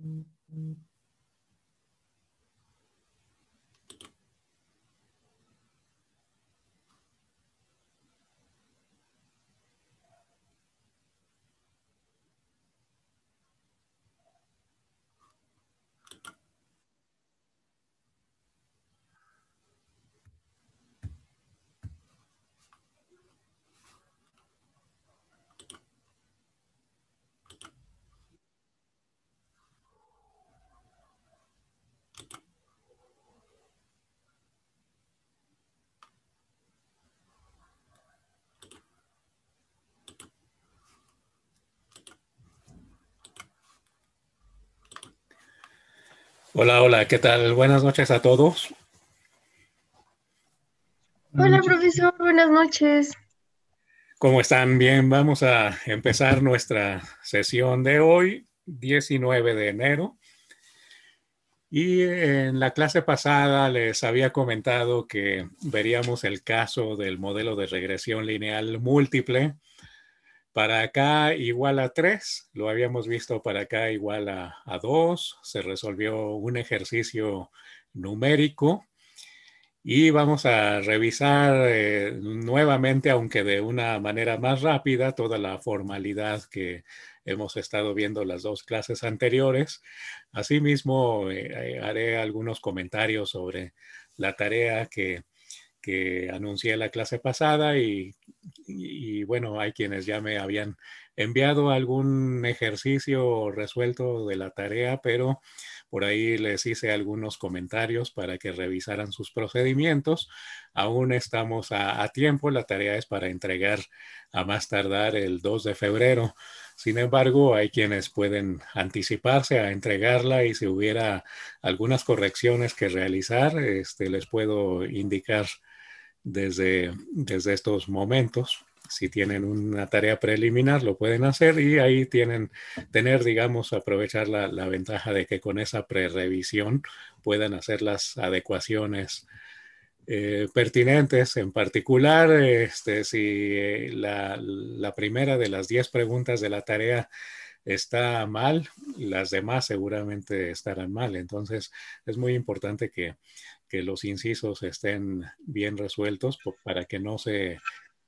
Mm-hmm. Hola, hola, ¿qué tal? Buenas noches a todos. Hola, profesor, buenas noches. ¿Cómo están? Bien, vamos a empezar nuestra sesión de hoy, 19 de enero. Y en la clase pasada les había comentado que veríamos el caso del modelo de regresión lineal múltiple para acá igual a 3, lo habíamos visto para acá igual a, 2, se resolvió un ejercicio numérico y vamos a revisar eh, nuevamente, aunque de una manera más rápida, toda la formalidad que hemos estado viendo las dos clases anteriores. Asimismo, eh, haré algunos comentarios sobre la tarea que que anuncié la clase pasada y, bueno, hay quienes ya me habían enviado algún ejercicio resuelto de la tarea, pero por ahí les hice algunos comentarios para que revisaran sus procedimientos. Aún estamos a, tiempo, la tarea es para entregar a más tardar el 2 de febrero. Sin embargo, hay quienes pueden anticiparse a entregarla y si hubiera algunas correcciones que realizar, este, les puedo indicar desde, desde estos momentos. Si tienen una tarea preliminar, lo pueden hacer y ahí tienen, tener, digamos, aprovechar la, ventaja de que con esa prerevisión puedan hacer las adecuaciones eh, pertinentes. En particular, este, si eh, la, la primera de las 10 preguntas de la tarea está mal, las demás seguramente estarán mal. Entonces, es muy importante que, que los incisos estén bien resueltos para que no se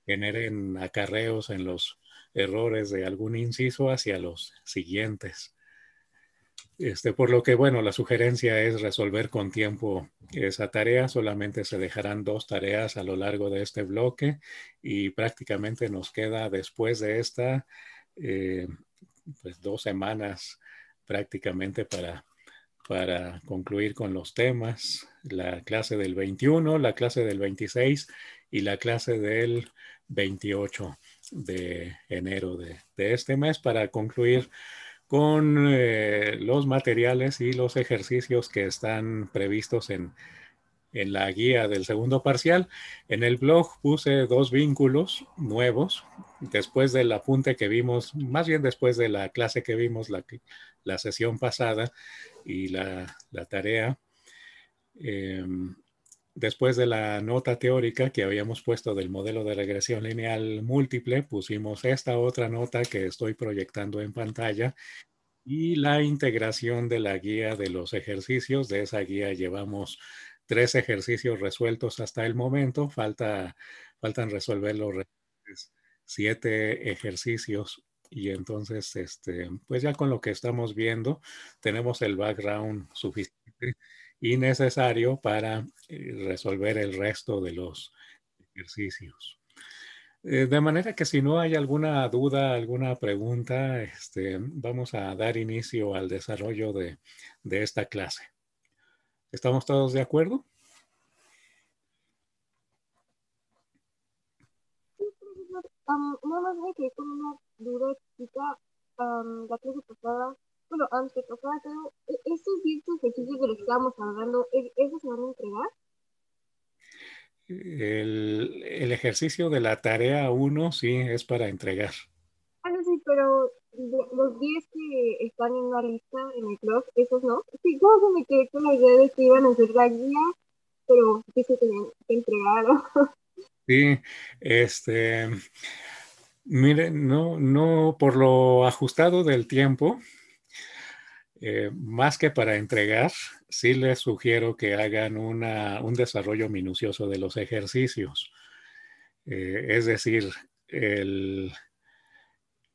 generen acarreos en los errores de algún inciso hacia los siguientes. Este, por lo que, bueno, la sugerencia es resolver con tiempo esa tarea. Solamente se dejarán dos tareas a lo largo de este bloque y prácticamente nos queda después de esta, eh, pues, dos semanas prácticamente para concluir con los temas la clase del 21, la clase del 26 y la clase del 28 de enero de, este mes para concluir con eh, los materiales y los ejercicios que están previstos en, la guía del segundo parcial. En el blog puse dos vínculos nuevos después del apunte que vimos, más bien después de la clase que vimos la, sesión pasada y la tarea Em, después de la nota teórica que habíamos puesto del modelo de regresión lineal múltiple, pusimos esta otra nota que estoy proyectando en pantalla y la integración de la guía de los ejercicios. De esa guía llevamos tres ejercicios resueltos hasta el momento. Falta, faltan resolver los siete ejercicios. Y entonces, este, pues ya con lo que estamos viendo, tenemos el background suficiente y necesario para eh, resolver el resto de los ejercicios. Eh, de manera que si no hay alguna duda, alguna pregunta, este, vamos a dar inicio al desarrollo de, esta clase. ¿Estamos todos de acuerdo? una duda bueno, antes tocaba todo, e-, estos diez ejercicios de los que estábamos hablando, ¿esos se van a entregar? El, el ejercicio de la tarea 1 sí es para entregar. Ah, no, sí, pero los 10 que están en la lista en el club, esos no. Sí, yo se me quedé con la idea de que iban a ser la guía, pero que se tenían que entregar. Sí, este. Miren, no, no, por lo ajustado del tiempo, eh, más que para entregar, sí les sugiero que hagan un desarrollo minucioso de los ejercicios. Eh, es decir, el,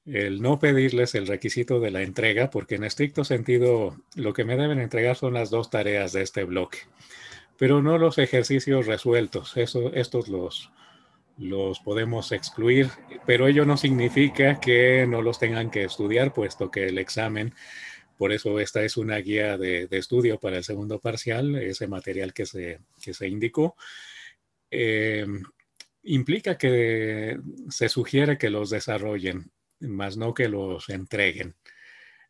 no pedirles el requisito de la entrega, porque en estricto sentido lo que me deben entregar son las dos tareas de este bloque, pero no los ejercicios resueltos, Eso, estos los, los podemos excluir, pero ello no significa que no los tengan que estudiar, puesto que el examen por eso esta es una guía de, estudio para el segundo parcial, ese material que se, se indicó. Eh, implica que se sugiere que los desarrollen, más no que los entreguen.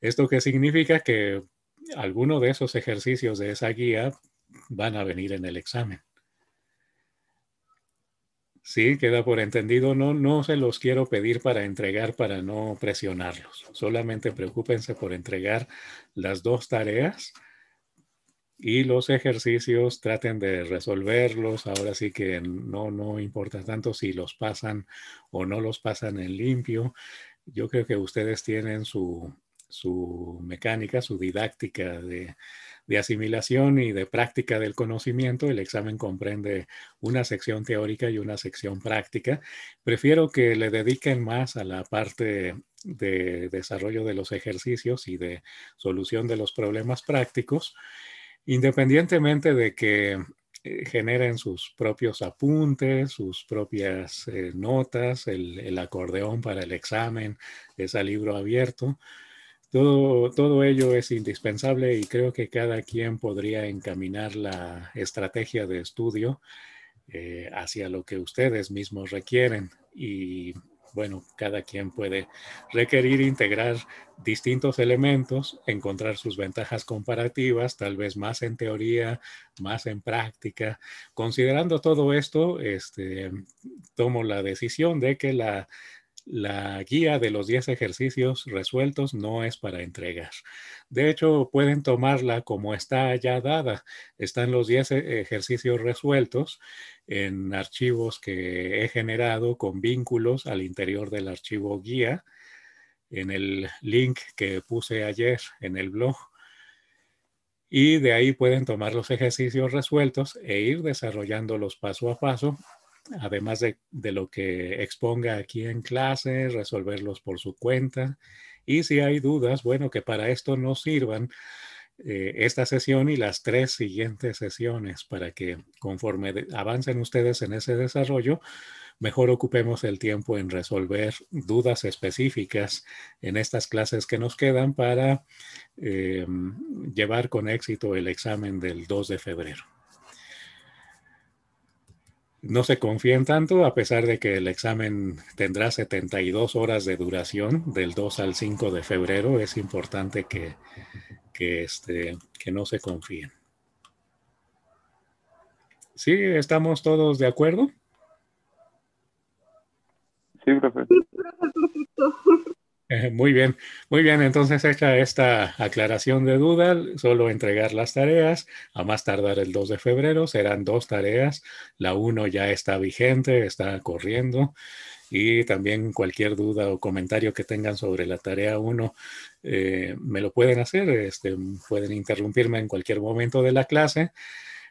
Esto que significa que alguno de esos ejercicios de esa guía van a venir en el examen. Sí, queda por entendido. No, no se los quiero pedir para entregar, para no presionarlos. Solamente preocúpense por entregar las dos tareas y los ejercicios. Traten de resolverlos. Ahora sí que no, no importa tanto si los pasan o no los pasan en limpio. Yo creo que ustedes tienen su, su mecánica, su didáctica de, de asimilación y de práctica del conocimiento. El examen comprende una sección teórica y una sección práctica. Prefiero que le dediquen más a la parte de desarrollo de los ejercicios y de solución de los problemas prácticos, independientemente de que eh, generen sus propios apuntes, sus propias eh, notas, el, acordeón para el examen, es a libro abierto. Todo, ello es indispensable y creo que cada quien podría encaminar la estrategia de estudio eh, hacia lo que ustedes mismos requieren. Y bueno, cada quien puede requerir integrar distintos elementos, encontrar sus ventajas comparativas, tal vez más en teoría, más en práctica. Considerando todo esto, este, tomo la decisión de que la la guía de los 10 ejercicios resueltos no es para entregar. De hecho, pueden tomarla como está ya dada. Están los 10 eh, ejercicios resueltos en archivos que he generado con vínculos al interior del archivo guía, en el link que puse ayer en el blog y de ahí pueden tomar los ejercicios resueltos e ir desarrollándolos paso a paso además de, lo que exponga aquí en clase, resolverlos por su cuenta. Y si hay dudas, bueno, que para esto nos sirvan eh, esta sesión y las tres siguientes sesiones para que conforme avancen ustedes en ese desarrollo, mejor ocupemos el tiempo en resolver dudas específicas en estas clases que nos quedan para eh, llevar con éxito el examen del 2 de febrero no se confíen tanto, a pesar de que el examen tendrá 72 horas de duración, del 2 al 5 de febrero, es importante que, este, que no se confíen. ¿Sí? ¿Estamos todos de acuerdo? Sí, Muy bien, muy bien. Entonces, hecha esta aclaración de duda, solo entregar las tareas a más tardar el 2 de febrero. Serán dos tareas. La 1 ya está vigente, está corriendo. Y también cualquier duda o comentario que tengan sobre la tarea 1, eh, me lo pueden hacer. Este, pueden interrumpirme en cualquier momento de la clase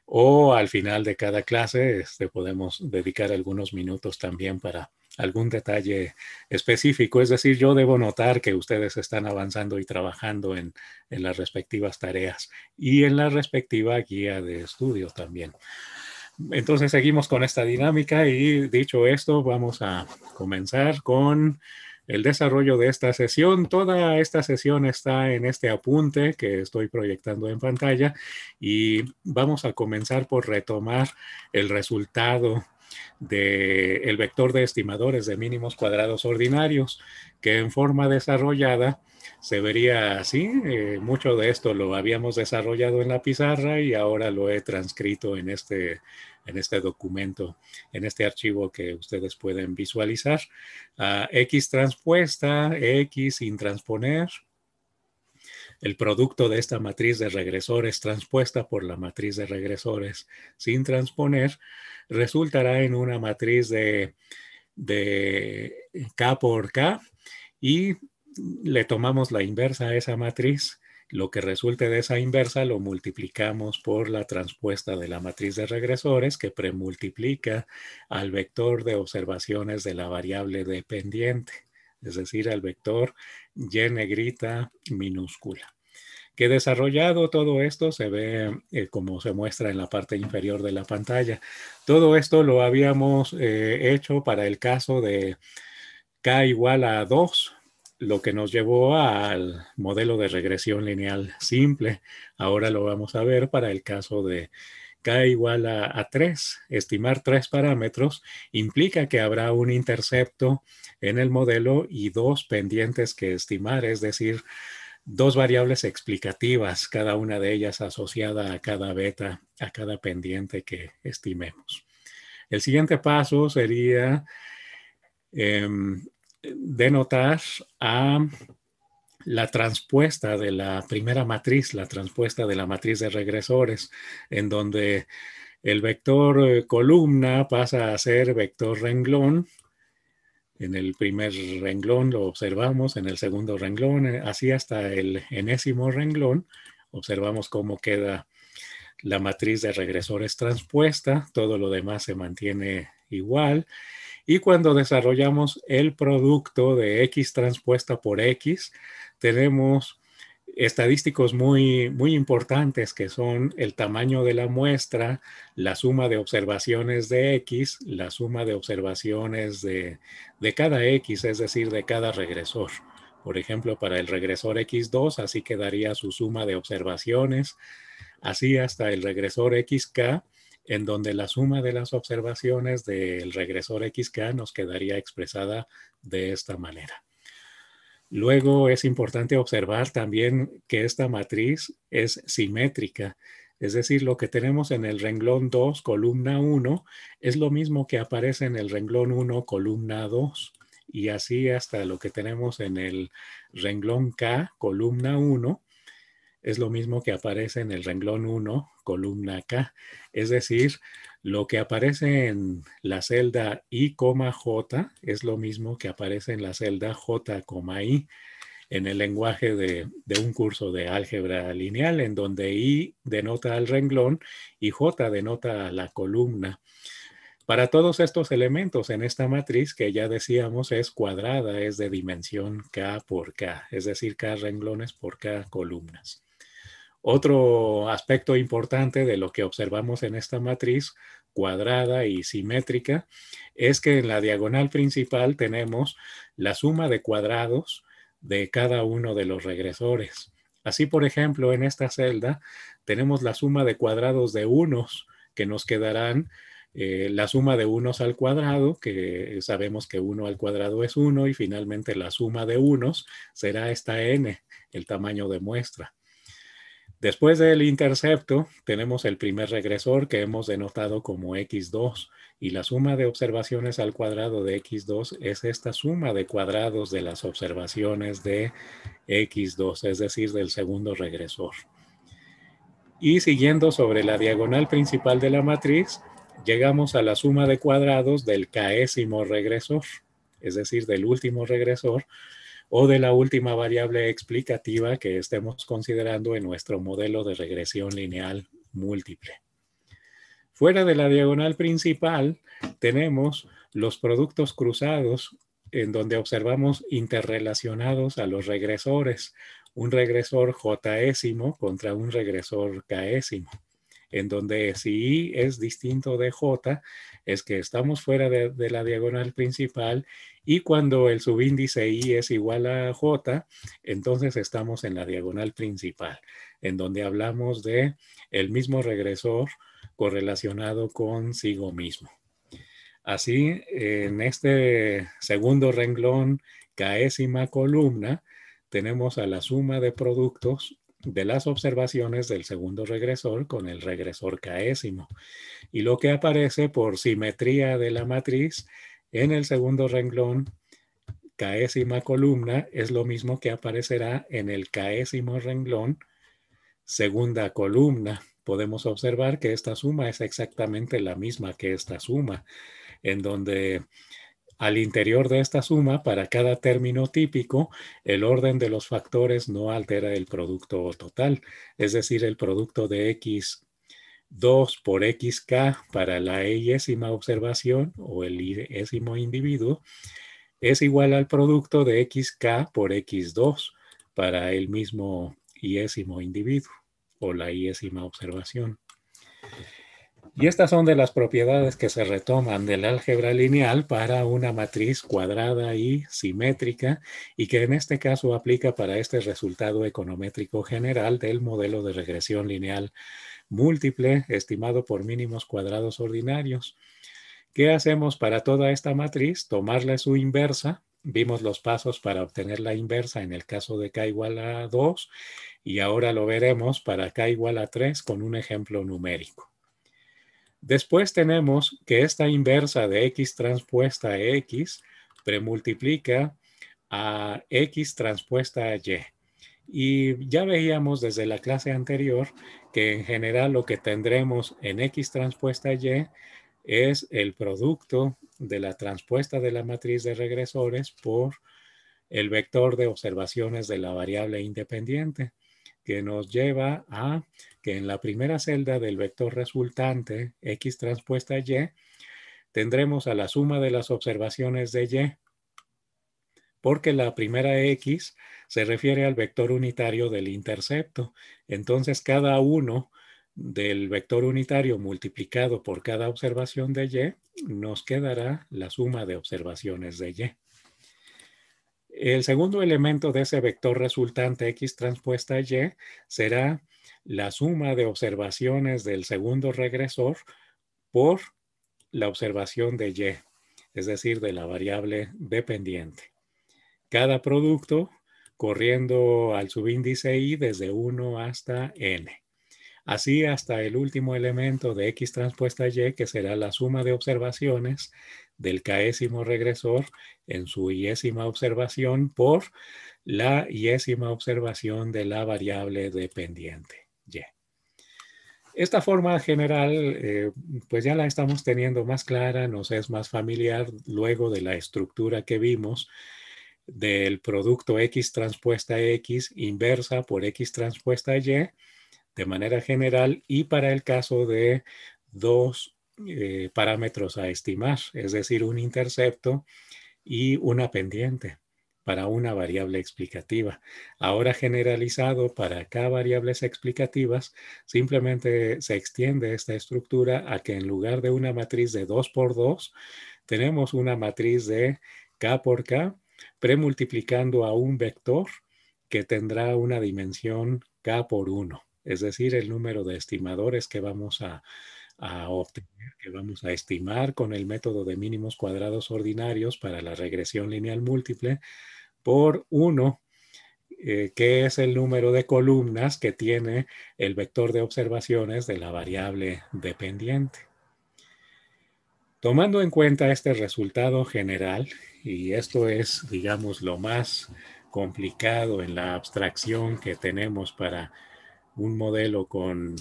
o al final de cada clase este, podemos dedicar algunos minutos también para algún detalle específico. Es decir, yo debo notar que ustedes están avanzando y trabajando en, en las respectivas tareas y en la respectiva guía de estudio también. Entonces seguimos con esta dinámica y dicho esto, vamos a comenzar con el desarrollo de esta sesión. Toda esta sesión está en este apunte que estoy proyectando en pantalla y vamos a comenzar por retomar el resultado del vector de estimadores de mínimos cuadrados ordinarios, que en forma desarrollada se vería así. Eh, mucho de esto lo habíamos desarrollado en la pizarra y ahora lo he transcrito en este, en este documento, en este archivo que ustedes pueden visualizar. Ah, X transpuesta, X sin transponer, el producto de esta matriz de regresores transpuesta por la matriz de regresores sin transponer resultará en una matriz de, K por K y le tomamos la inversa a esa matriz. Lo que resulte de esa inversa lo multiplicamos por la transpuesta de la matriz de regresores que premultiplica al vector de observaciones de la variable dependiente es decir, al vector Y negrita minúscula. Que desarrollado todo esto se ve eh, como se muestra en la parte inferior de la pantalla. Todo esto lo habíamos eh, hecho para el caso de k igual a 2, lo que nos llevó al modelo de regresión lineal simple. Ahora lo vamos a ver para el caso de K igual a, 3. Estimar tres parámetros implica que habrá un intercepto en el modelo y dos pendientes que estimar, es decir, dos variables explicativas, cada una de ellas asociada a cada beta, a cada pendiente que estimemos. El siguiente paso sería em, denotar a la transpuesta de la primera matriz, la transpuesta de la matriz de regresores, en donde el vector eh, columna pasa a ser vector renglón. En el primer renglón lo observamos, en el segundo renglón, eh, así hasta el enésimo renglón, observamos cómo queda la matriz de regresores transpuesta, todo lo demás se mantiene igual. Y cuando desarrollamos el producto de X transpuesta por X, tenemos estadísticos muy, muy importantes que son el tamaño de la muestra, la suma de observaciones de X, la suma de observaciones de, de cada X, es decir, de cada regresor. Por ejemplo, para el regresor X2, así quedaría su suma de observaciones, así hasta el regresor XK, en donde la suma de las observaciones del regresor XK nos quedaría expresada de esta manera. Luego es importante observar también que esta matriz es simétrica, es decir, lo que tenemos en el renglón 2, columna 1, es lo mismo que aparece en el renglón 1, columna 2, y así hasta lo que tenemos en el renglón K, columna 1, es lo mismo que aparece en el renglón 1, columna K, es decir, lo que aparece en la celda I, J es lo mismo que aparece en la celda J, I en el lenguaje de, un curso de álgebra lineal, en donde I denota al renglón y J denota a la columna. Para todos estos elementos en esta matriz que ya decíamos es cuadrada, es de dimensión K por K, es decir, K renglones por K columnas. Otro aspecto importante de lo que observamos en esta matriz cuadrada y simétrica es que en la diagonal principal tenemos la suma de cuadrados de cada uno de los regresores. Así, por ejemplo, en esta celda tenemos la suma de cuadrados de unos que nos quedarán eh, la suma de unos al cuadrado, que sabemos que uno al cuadrado es 1, y finalmente la suma de unos será esta n, el tamaño de muestra. Después del intercepto, tenemos el primer regresor que hemos denotado como x2 y la suma de observaciones al cuadrado de x2 es esta suma de cuadrados de las observaciones de x2, es decir, del segundo regresor. Y siguiendo sobre la diagonal principal de la matriz, llegamos a la suma de cuadrados del caésimo regresor, es decir, del último regresor, o de la última variable explicativa que estemos considerando en nuestro modelo de regresión lineal múltiple. Fuera de la diagonal principal tenemos los productos cruzados en donde observamos interrelacionados a los regresores, un regresor jésimo contra un regresor késimo en donde si I es distinto de J, es que estamos fuera de, la diagonal principal y cuando el subíndice I es igual a J, entonces estamos en la diagonal principal, en donde hablamos de el mismo regresor correlacionado consigo mismo. Así, en este segundo renglón, caésima columna, tenemos a la suma de productos de las observaciones del segundo regresor con el regresor caésimo. Y lo que aparece por simetría de la matriz en el segundo renglón, caésima columna, es lo mismo que aparecerá en el caésimo renglón, segunda columna. Podemos observar que esta suma es exactamente la misma que esta suma, en donde al interior de esta suma, para cada término típico, el orden de los factores no altera el producto total, es decir, el producto de x2 por xk para la e yésima observación o el yésimo individuo es igual al producto de xk por x2 para el mismo yésimo individuo o la yésima observación. Y estas son de las propiedades que se retoman del álgebra lineal para una matriz cuadrada y simétrica y que en este caso aplica para este resultado econométrico general del modelo de regresión lineal múltiple estimado por mínimos cuadrados ordinarios. ¿Qué hacemos para toda esta matriz? Tomarle su inversa. Vimos los pasos para obtener la inversa en el caso de k igual a 2 y ahora lo veremos para k igual a 3 con un ejemplo numérico. Después tenemos que esta inversa de X transpuesta a X premultiplica a X transpuesta a Y. Y ya veíamos desde la clase anterior que en general lo que tendremos en X transpuesta Y es el producto de la transpuesta de la matriz de regresores por el vector de observaciones de la variable independiente que nos lleva a que en la primera celda del vector resultante, x transpuesta y, tendremos a la suma de las observaciones de y, porque la primera x se refiere al vector unitario del intercepto. Entonces, cada uno del vector unitario multiplicado por cada observación de y, nos quedará la suma de observaciones de y. El segundo elemento de ese vector resultante X transpuesta Y será la suma de observaciones del segundo regresor por la observación de Y, es decir, de la variable dependiente. Cada producto corriendo al subíndice i desde 1 hasta n. Así hasta el último elemento de x transpuesta y, que será la suma de observaciones del caésimo regresor en su yésima observación por la yésima observación de la variable dependiente y. Esta forma general, eh, pues ya la estamos teniendo más clara, nos es más familiar luego de la estructura que vimos del producto X transpuesta X inversa por X transpuesta Y de manera general y para el caso de dos eh, parámetros a estimar, es decir, un intercepto y una pendiente para una variable explicativa. Ahora generalizado para k variables explicativas, simplemente se extiende esta estructura a que en lugar de una matriz de 2 por 2, tenemos una matriz de k por k, premultiplicando a un vector que tendrá una dimensión k por 1, es decir, el número de estimadores que vamos a, a obtener, que vamos a estimar con el método de mínimos cuadrados ordinarios para la regresión lineal múltiple por 1, eh, que es el número de columnas que tiene el vector de observaciones de la variable dependiente. Tomando en cuenta este resultado general, y esto es, digamos, lo más complicado en la abstracción que tenemos para un modelo con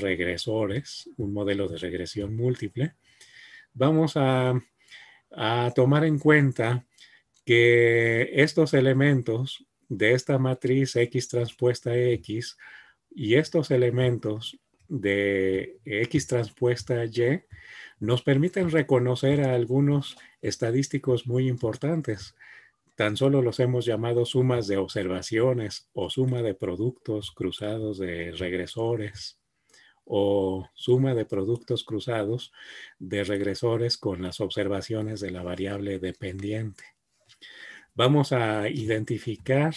regresores, un modelo de regresión múltiple, vamos a, a tomar en cuenta que estos elementos de esta matriz X transpuesta X y estos elementos de X transpuesta Y nos permiten reconocer a algunos estadísticos muy importantes. Tan solo los hemos llamado sumas de observaciones o suma de productos cruzados de regresores o suma de productos cruzados de regresores con las observaciones de la variable dependiente. Vamos a identificar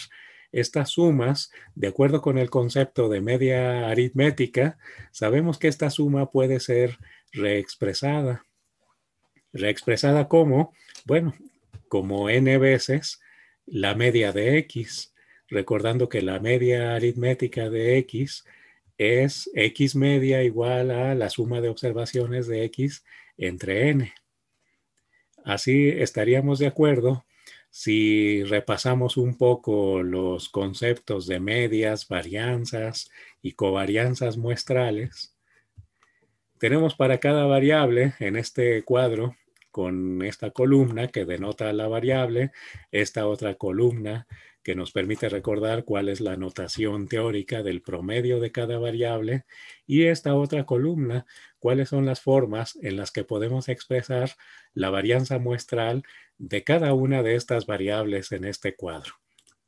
estas sumas, de acuerdo con el concepto de media aritmética, sabemos que esta suma puede ser reexpresada. Reexpresada como, bueno, como n veces la media de x, recordando que la media aritmética de x es x media igual a la suma de observaciones de x entre n. Así estaríamos de acuerdo si repasamos un poco los conceptos de medias, varianzas y covarianzas muestrales. Tenemos para cada variable en este cuadro con esta columna que denota la variable, esta otra columna que nos permite recordar cuál es la notación teórica del promedio de cada variable, y esta otra columna, cuáles son las formas en las que podemos expresar la varianza muestral de cada una de estas variables en este cuadro.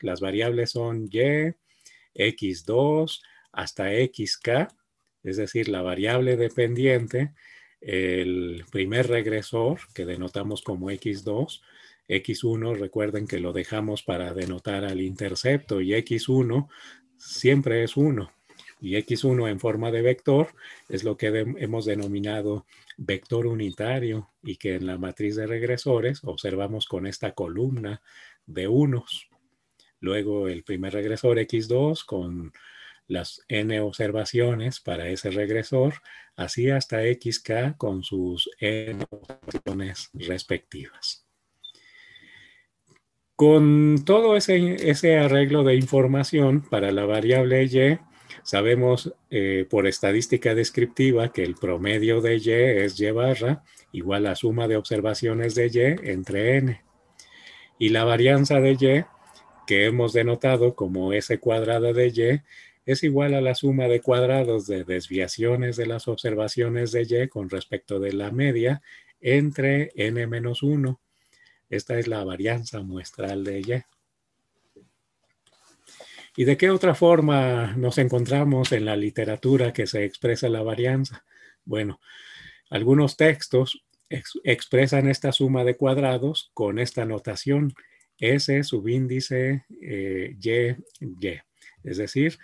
Las variables son y, x2 hasta xk, es decir, la variable dependiente, el primer regresor que denotamos como x2, X1, recuerden que lo dejamos para denotar al intercepto y X1 siempre es 1. Y X1 en forma de vector es lo que hemos denominado vector unitario y que en la matriz de regresores observamos con esta columna de unos. Luego el primer regresor X2 con las n observaciones para ese regresor, así hasta XK con sus n observaciones respectivas. Con todo ese, arreglo de información para la variable Y, sabemos eh, por estadística descriptiva que el promedio de Y es Y barra igual a la suma de observaciones de Y entre N. Y la varianza de Y, que hemos denotado como S cuadrada de Y, es igual a la suma de cuadrados de desviaciones de las observaciones de Y con respecto de la media entre n menos 1. Esta es la varianza muestral de Y. ¿Y de qué otra forma nos encontramos en la literatura que se expresa la varianza? Bueno, algunos textos expresan esta suma de cuadrados con esta notación S subíndice índice eh, Y, Y. Es decir,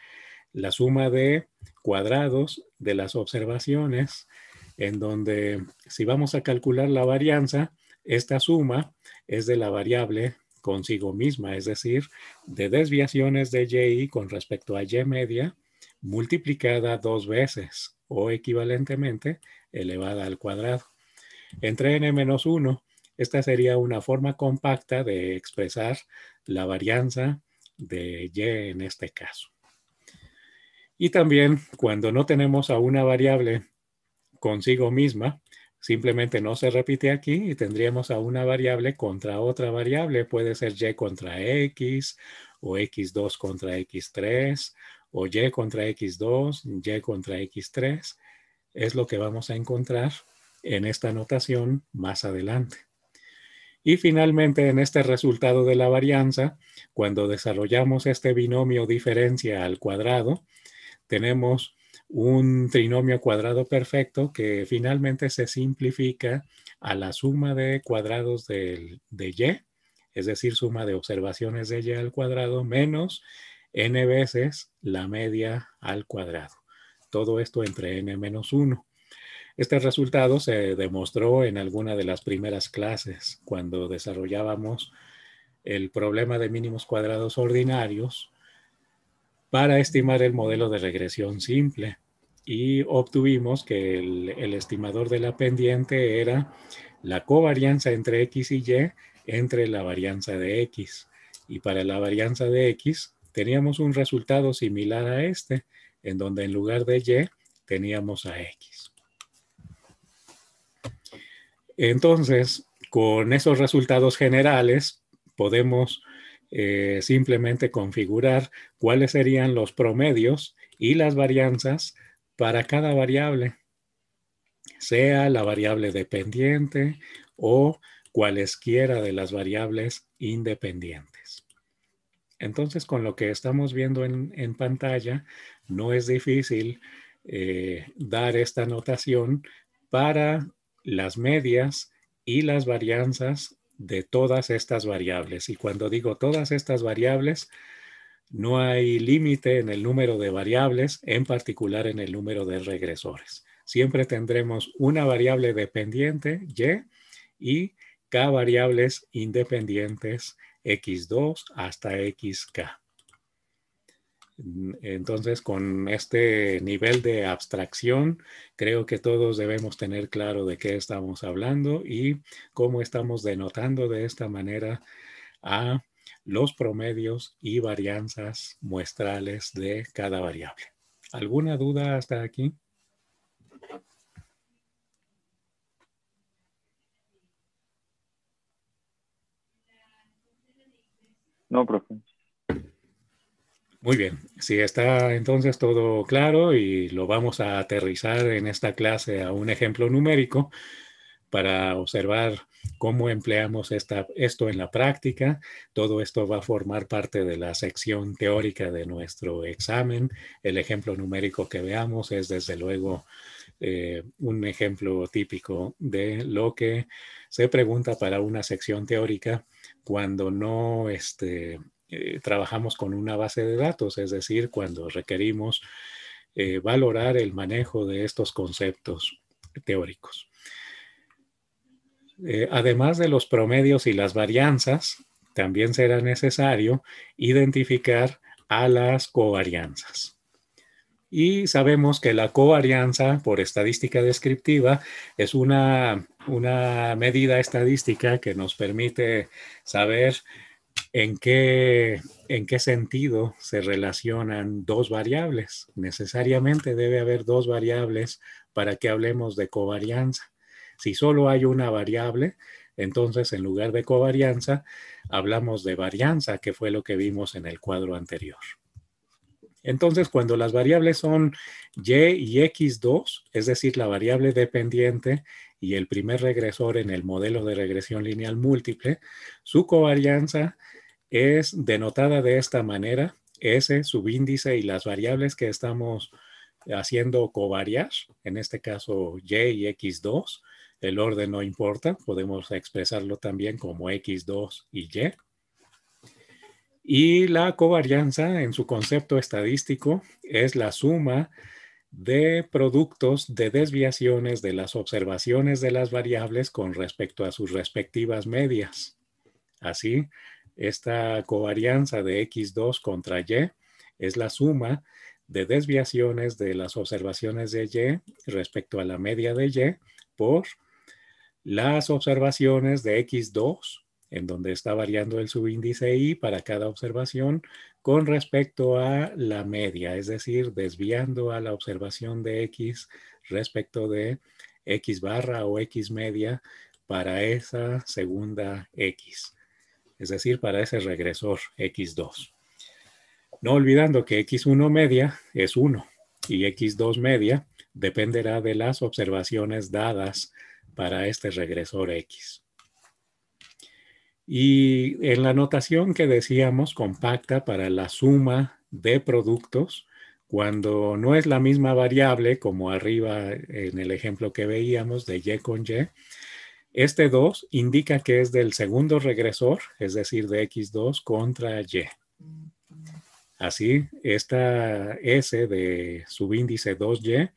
la suma de cuadrados de las observaciones en donde si vamos a calcular la varianza, esta suma es de la variable consigo misma, es decir, de desviaciones de y con respecto a y media multiplicada dos veces o equivalentemente elevada al cuadrado. Entre n-1, esta sería una forma compacta de expresar la varianza de y en este caso. Y también cuando no tenemos a una variable consigo misma, Simplemente no se repite aquí y tendríamos a una variable contra otra variable. Puede ser y contra x o x2 contra x3 o y contra x2, y contra x3. Es lo que vamos a encontrar en esta notación más adelante. Y finalmente, en este resultado de la varianza, cuando desarrollamos este binomio diferencia al cuadrado, tenemos un trinomio cuadrado perfecto que finalmente se simplifica a la suma de cuadrados de, y, es decir, suma de observaciones de y al cuadrado menos n veces la media al cuadrado. Todo esto entre n menos 1. Este resultado se demostró en alguna de las primeras clases cuando desarrollábamos el problema de mínimos cuadrados ordinarios para estimar el modelo de regresión simple y obtuvimos que el, estimador de la pendiente era la covarianza entre x y y entre la varianza de x. Y para la varianza de x teníamos un resultado similar a este, en donde en lugar de y teníamos a x. Entonces, con esos resultados generales podemos eh, simplemente configurar cuáles serían los promedios y las varianzas para cada variable, sea la variable dependiente o cualesquiera de las variables independientes. Entonces, con lo que estamos viendo en, pantalla, no es difícil eh, dar esta notación para las medias y las varianzas de todas estas variables. Y cuando digo todas estas variables, no hay límite en el número de variables, en particular en el número de regresores. Siempre tendremos una variable dependiente, y, y k variables independientes, x2 hasta xk. Entonces, con este nivel de abstracción, creo que todos debemos tener claro de qué estamos hablando y cómo estamos denotando de esta manera a los promedios y varianzas muestrales de cada variable. ¿Alguna duda hasta aquí? No, profesor. Muy bien, si está entonces todo claro y lo vamos a aterrizar en esta clase a un ejemplo numérico para observar cómo empleamos esto en la práctica. Todo esto va a formar parte de la sección teórica de nuestro examen. El ejemplo numérico que veamos es desde luego eh, un ejemplo típico de lo que se pregunta para una sección teórica cuando no este, eh, trabajamos con una base de datos, es decir, cuando requerimos eh, valorar el manejo de estos conceptos teóricos. Eh, además de los promedios y las varianzas, también será necesario identificar a las covarianzas. Y sabemos que la covarianza por estadística descriptiva es una, una medida estadística que nos permite saber en qué, sentido se relacionan dos variables. Necesariamente debe haber dos variables para que hablemos de covarianza. Si solo hay una variable, entonces en lugar de covarianza, hablamos de varianza, que fue lo que vimos en el cuadro anterior. Entonces, cuando las variables son y y x2, es decir, la variable dependiente y el primer regresor en el modelo de regresión lineal múltiple, su covarianza es denotada de esta manera, S subíndice y las variables que estamos haciendo covariar, en este caso Y y X2, el orden no importa, podemos expresarlo también como X2 y Y. Y la covarianza en su concepto estadístico es la suma de productos de desviaciones de las observaciones de las variables con respecto a sus respectivas medias. Así, esta covarianza de X2 contra Y es la suma de desviaciones de las observaciones de Y respecto a la media de Y por las observaciones de X2, en donde está variando el subíndice Y para cada observación con respecto a la media, es decir, desviando a la observación de X respecto de X barra o X media para esa segunda X es decir, para ese regresor x2. No olvidando que x1 media es 1 y x2 media dependerá de las observaciones dadas para este regresor x. Y en la notación que decíamos compacta para la suma de productos, cuando no es la misma variable como arriba en el ejemplo que veíamos de y con y, este 2 indica que es del segundo regresor, es decir, de X2 contra Y. Así, esta S de subíndice 2Y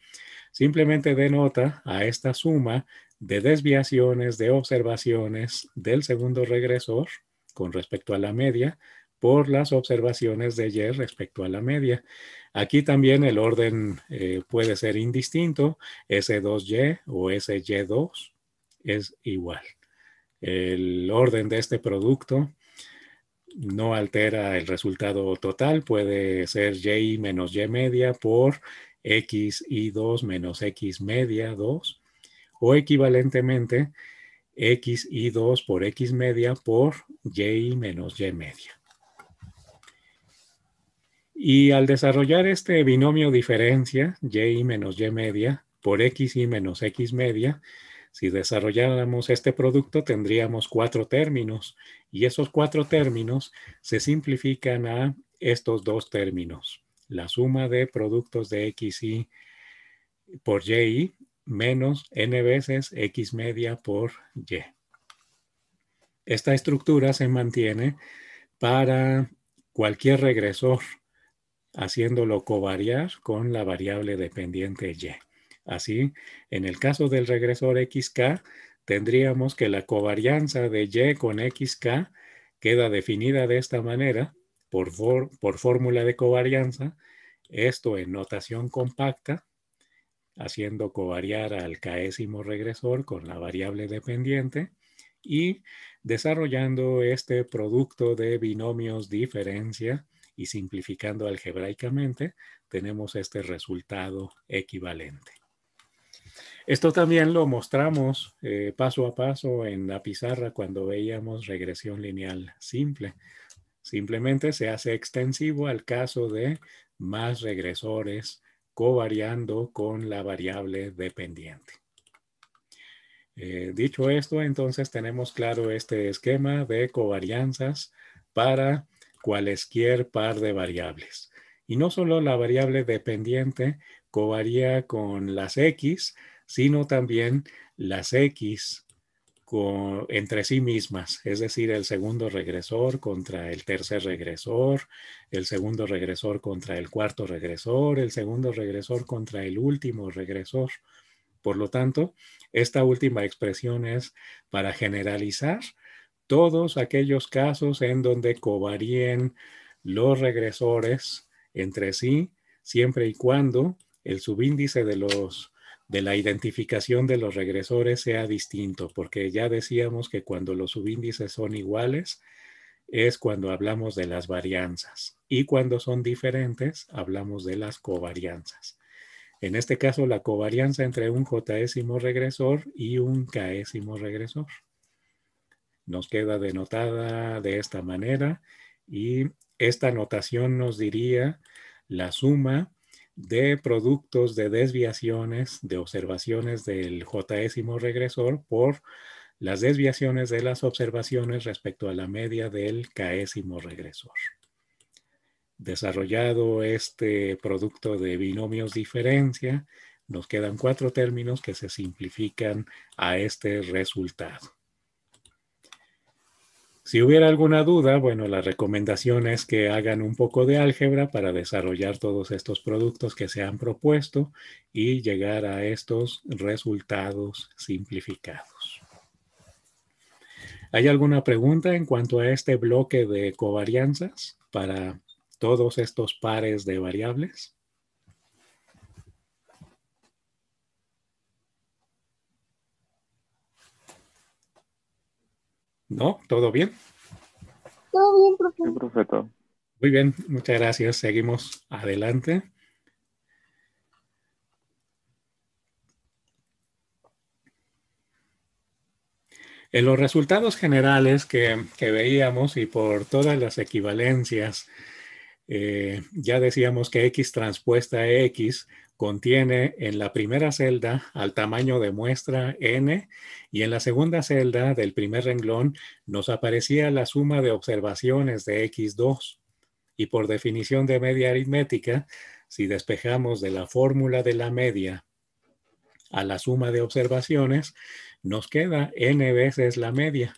simplemente denota a esta suma de desviaciones, de observaciones del segundo regresor con respecto a la media por las observaciones de Y respecto a la media. Aquí también el orden eh, puede ser indistinto, S2Y o SY2 es igual. El orden de este producto no altera el resultado total, puede ser y menos y media por x y 2 menos x media 2 o equivalentemente x y 2 por x media por y menos y media. Y al desarrollar este binomio diferencia, y menos y media, por x y menos x media, si desarrolláramos este producto, tendríamos cuatro términos y esos cuatro términos se simplifican a estos dos términos. La suma de productos de X por Y menos n veces X media por Y. Esta estructura se mantiene para cualquier regresor, haciéndolo covariar con la variable dependiente Y. Así, en el caso del regresor XK, tendríamos que la covarianza de Y con XK queda definida de esta manera por, por fórmula de covarianza, esto en notación compacta, haciendo covariar al késimo regresor con la variable dependiente y desarrollando este producto de binomios diferencia y simplificando algebraicamente, tenemos este resultado equivalente. Esto también lo mostramos eh, paso a paso en la pizarra cuando veíamos regresión lineal simple. Simplemente se hace extensivo al caso de más regresores covariando con la variable dependiente. Eh, dicho esto, entonces tenemos claro este esquema de covarianzas para cualesquier par de variables. Y no solo la variable dependiente covaría con las X, sino también las X entre sí mismas, es decir, el segundo regresor contra el tercer regresor, el segundo regresor contra el cuarto regresor, el segundo regresor contra el último regresor. Por lo tanto, esta última expresión es para generalizar todos aquellos casos en donde covaríen los regresores entre sí, siempre y cuando el subíndice de los de la identificación de los regresores sea distinto, porque ya decíamos que cuando los subíndices son iguales es cuando hablamos de las varianzas y cuando son diferentes hablamos de las covarianzas. En este caso, la covarianza entre un jésimo regresor y un késimo regresor. Nos queda denotada de esta manera y esta notación nos diría la suma de productos de desviaciones, de observaciones del jésimo regresor por las desviaciones de las observaciones respecto a la media del késimo regresor. Desarrollado este producto de binomios diferencia, nos quedan cuatro términos que se simplifican a este resultado. Si hubiera alguna duda, bueno, la recomendación es que hagan un poco de álgebra para desarrollar todos estos productos que se han propuesto y llegar a estos resultados simplificados. ¿Hay alguna pregunta en cuanto a este bloque de covarianzas para todos estos pares de variables? ¿No? ¿Todo bien? Todo bien, profe. Muy bien, muchas gracias. Seguimos adelante. En los resultados generales que, veíamos y por todas las equivalencias, eh, ya decíamos que X transpuesta X contiene en la primera celda al tamaño de muestra n y en la segunda celda del primer renglón nos aparecía la suma de observaciones de x2. Y por definición de media aritmética, si despejamos de la fórmula de la media a la suma de observaciones, nos queda n veces la media.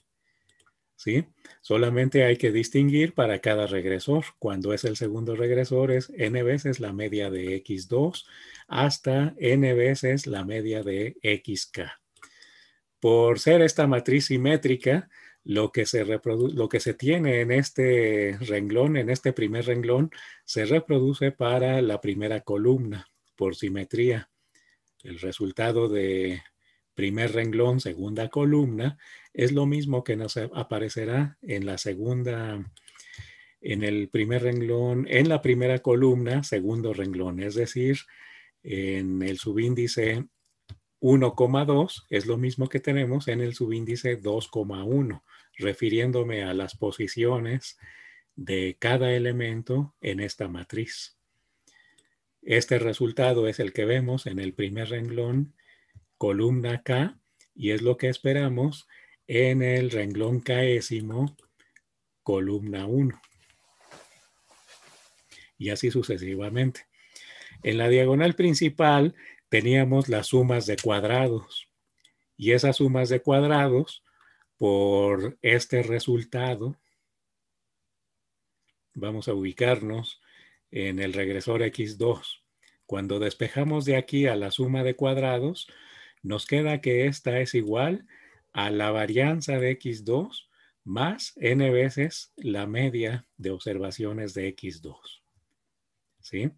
¿sí? Solamente hay que distinguir para cada regresor. Cuando es el segundo regresor es n veces la media de x2 hasta n veces la media de xk. Por ser esta matriz simétrica, lo que, se lo que se tiene en este renglón, en este primer renglón, se reproduce para la primera columna por simetría. El resultado de primer renglón, segunda columna, es lo mismo que nos aparecerá en la segunda, en el primer renglón, en la primera columna, segundo renglón, es decir, en el subíndice 1,2 es lo mismo que tenemos en el subíndice 2,1, refiriéndome a las posiciones de cada elemento en esta matriz. Este resultado es el que vemos en el primer renglón, columna K, y es lo que esperamos en el renglón caésimo, columna 1. Y así sucesivamente. En la diagonal principal teníamos las sumas de cuadrados. Y esas sumas de cuadrados por este resultado, vamos a ubicarnos en el regresor X2. Cuando despejamos de aquí a la suma de cuadrados, nos queda que esta es igual a la varianza de X2 más n veces la media de observaciones de X2. ¿Sí?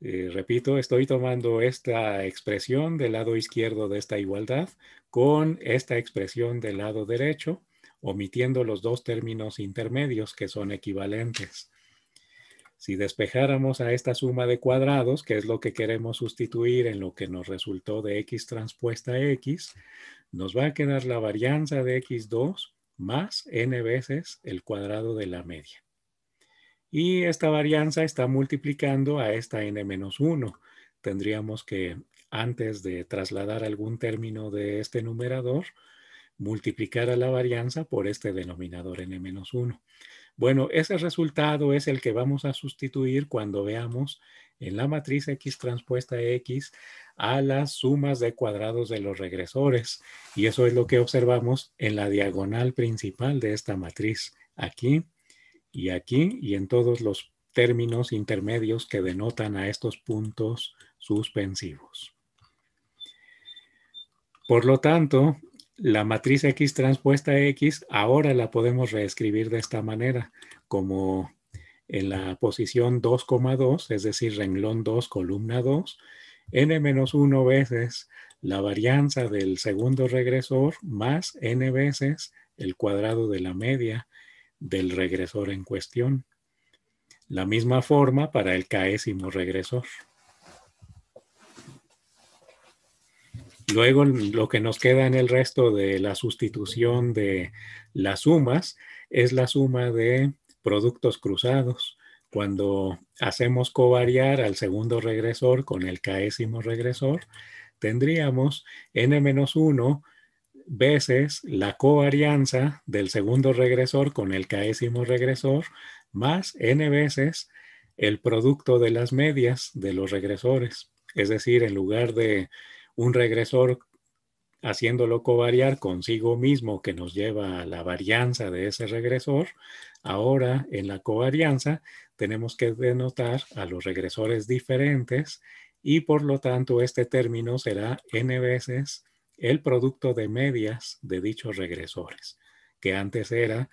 Eh, repito, estoy tomando esta expresión del lado izquierdo de esta igualdad con esta expresión del lado derecho, omitiendo los dos términos intermedios que son equivalentes. Si despejáramos a esta suma de cuadrados, que es lo que queremos sustituir en lo que nos resultó de x transpuesta a x, nos va a quedar la varianza de x2 más n veces el cuadrado de la media. Y esta varianza está multiplicando a esta n-1. Tendríamos que, antes de trasladar algún término de este numerador, multiplicar a la varianza por este denominador n-1. Bueno, ese resultado es el que vamos a sustituir cuando veamos en la matriz X transpuesta X a las sumas de cuadrados de los regresores. Y eso es lo que observamos en la diagonal principal de esta matriz, aquí y aquí y en todos los términos intermedios que denotan a estos puntos suspensivos. Por lo tanto, la matriz X transpuesta X ahora la podemos reescribir de esta manera, como en la posición 2,2, es decir, renglón 2, columna 2, n-1 menos veces la varianza del segundo regresor más n veces el cuadrado de la media del regresor en cuestión. La misma forma para el késimo regresor. Luego lo que nos queda en el resto de la sustitución de las sumas es la suma de productos cruzados cuando hacemos covariar al segundo regresor con el caésimo regresor, tendríamos n-1 veces la covarianza del segundo regresor con el caésimo regresor más n veces el producto de las medias de los regresores. Es decir, en lugar de un regresor haciéndolo covariar consigo mismo que nos lleva a la varianza de ese regresor, ahora en la covarianza tenemos que denotar a los regresores diferentes y por lo tanto este término será n veces el producto de medias de dichos regresores, que antes era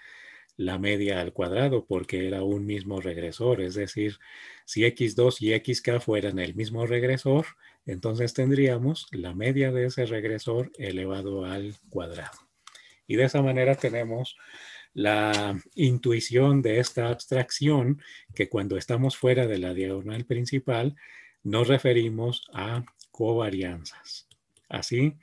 la media al cuadrado porque era un mismo regresor, es decir, si x2 y xk fueran el mismo regresor, entonces tendríamos la media de ese regresor elevado al cuadrado. Y de esa manera tenemos la intuición de esta abstracción que cuando estamos fuera de la diagonal principal nos referimos a covarianzas. Así,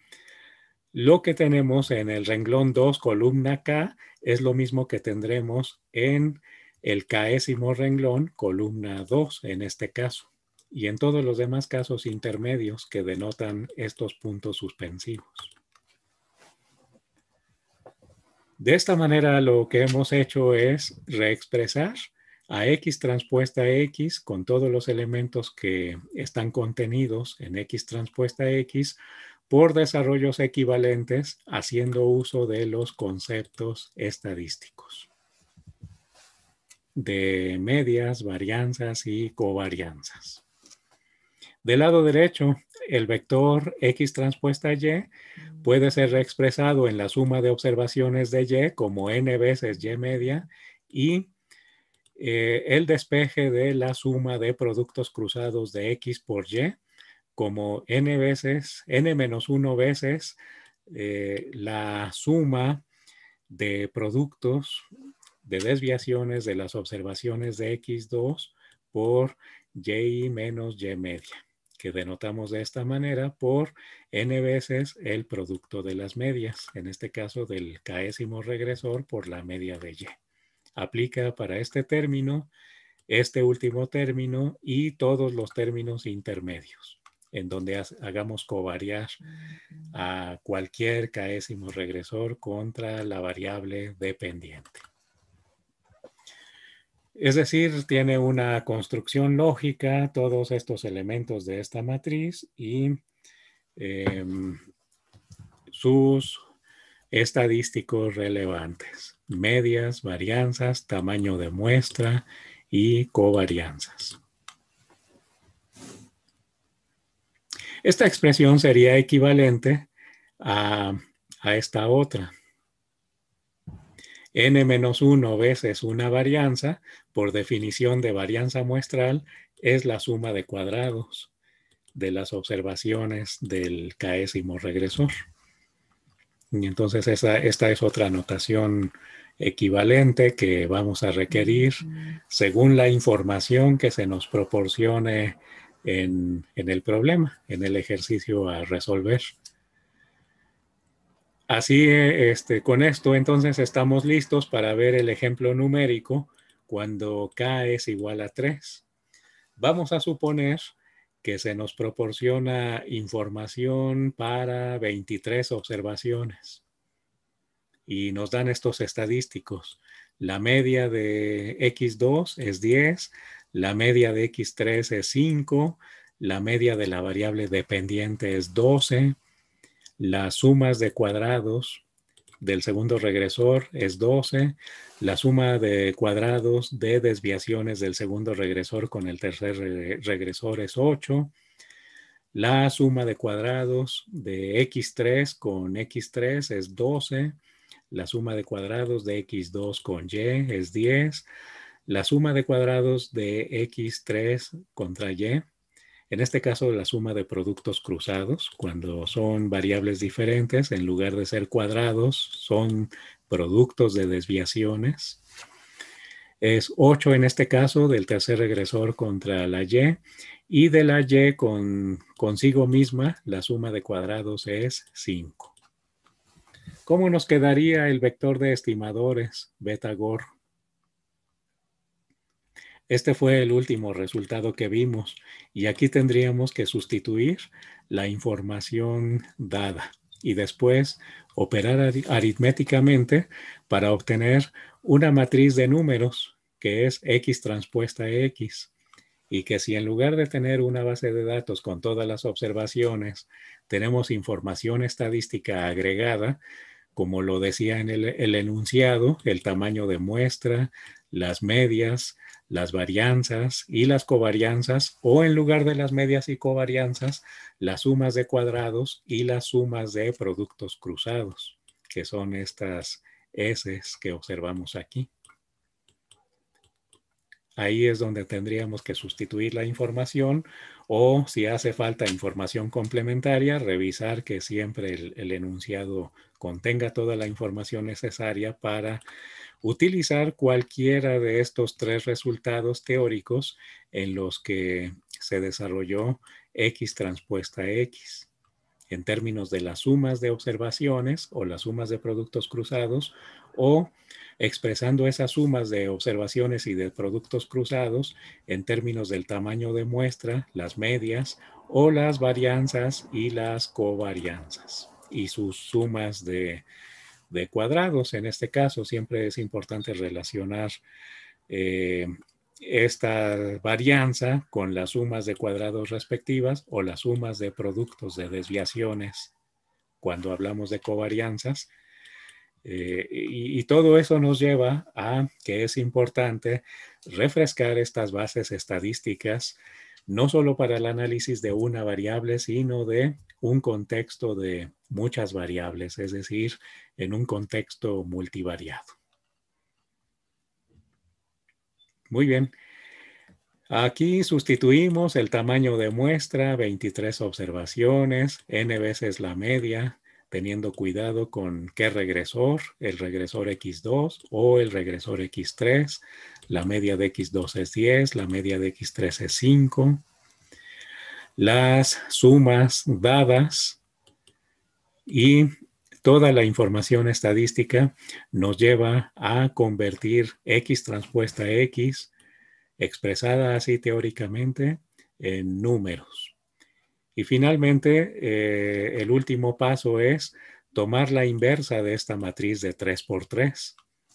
lo que tenemos en el renglón 2, columna K, es lo mismo que tendremos en el késimo renglón, columna 2 en este caso, y en todos los demás casos intermedios que denotan estos puntos suspensivos. De esta manera lo que hemos hecho es reexpresar a X transpuesta X con todos los elementos que están contenidos en X transpuesta X por desarrollos equivalentes haciendo uso de los conceptos estadísticos de medias, varianzas y covarianzas. Del lado derecho, el vector x transpuesta y puede ser expresado en la suma de observaciones de y como n veces y media y eh, el despeje de la suma de productos cruzados de x por y como n veces, n menos 1 veces eh, la suma de productos de desviaciones de las observaciones de x2 por y menos y media que denotamos de esta manera por n veces el producto de las medias, en este caso del caésimo regresor por la media de y. Aplica para este término, este último término y todos los términos intermedios, en donde hagamos covariar a cualquier caésimo regresor contra la variable dependiente. Es decir, tiene una construcción lógica, todos estos elementos de esta matriz y em, sus estadísticos relevantes, medias, varianzas, tamaño de muestra y covarianzas. Esta expresión sería equivalente a, a esta otra n-1 veces una varianza, por definición de varianza muestral, es la suma de cuadrados de las observaciones del caésimo regresor. Y entonces esta es otra notación equivalente que vamos a requerir según la información que se nos proporcione en el problema, en el ejercicio a resolver. Así, eh, este, con esto entonces estamos listos para ver el ejemplo numérico cuando k es igual a 3. Vamos a suponer que se nos proporciona información para 23 observaciones y nos dan estos estadísticos. La media de x2 es 10, la media de x3 es 5, la media de la variable dependiente es 12, las sumas de cuadrados del segundo regresor es 12, la suma de cuadrados de desviaciones del segundo regresor con el tercer regresor es 8, la suma de cuadrados de x3 con x3 es 12, la suma de cuadrados de x2 con y es 10, la suma de cuadrados de x3 contra y en este caso, la suma de productos cruzados, cuando son variables diferentes, en lugar de ser cuadrados, son productos de desviaciones. Es 8 en este caso del tercer regresor contra la Y y de la Y con, consigo misma, la suma de cuadrados es 5. ¿Cómo nos quedaría el vector de estimadores, beta-gor? Este fue el último resultado que vimos y aquí tendríamos que sustituir la información dada y después operar aritméticamente para obtener una matriz de números que es X transpuesta X y que si en lugar de tener una base de datos con todas las observaciones, tenemos información estadística agregada, como lo decía en el, el enunciado, el tamaño de muestra, las medias, las varianzas y las covarianzas, o en lugar de las medias y covarianzas, las sumas de cuadrados y las sumas de productos cruzados, que son estas S que observamos aquí. Ahí es donde tendríamos que sustituir la información o si hace falta información complementaria, revisar que siempre el, enunciado contenga toda la información necesaria para utilizar cualquiera de estos tres resultados teóricos en los que se desarrolló X transpuesta X. En términos de las sumas de observaciones o las sumas de productos cruzados o expresando esas sumas de observaciones y de productos cruzados en términos del tamaño de muestra, las medias o las varianzas y las covarianzas y sus sumas de, cuadrados. En este caso, siempre es importante relacionar eh, esta varianza con las sumas de cuadrados respectivas o las sumas de productos de desviaciones cuando hablamos de covarianzas eh, y, y, todo eso nos lleva a que es importante refrescar estas bases estadísticas, no solo para el análisis de una variable, sino de un contexto de muchas variables, es decir, en un contexto multivariado. Muy bien. Aquí sustituimos el tamaño de muestra, 23 observaciones, n veces la media, teniendo cuidado con qué regresor, el regresor X2 o el regresor X3. La media de X2 es 10, la media de X3 es 5. Las sumas dadas y toda la información estadística nos lleva a convertir X transpuesta X, expresada así teóricamente, en números. Y finalmente, eh, el último paso es tomar la inversa de esta matriz de 3x3.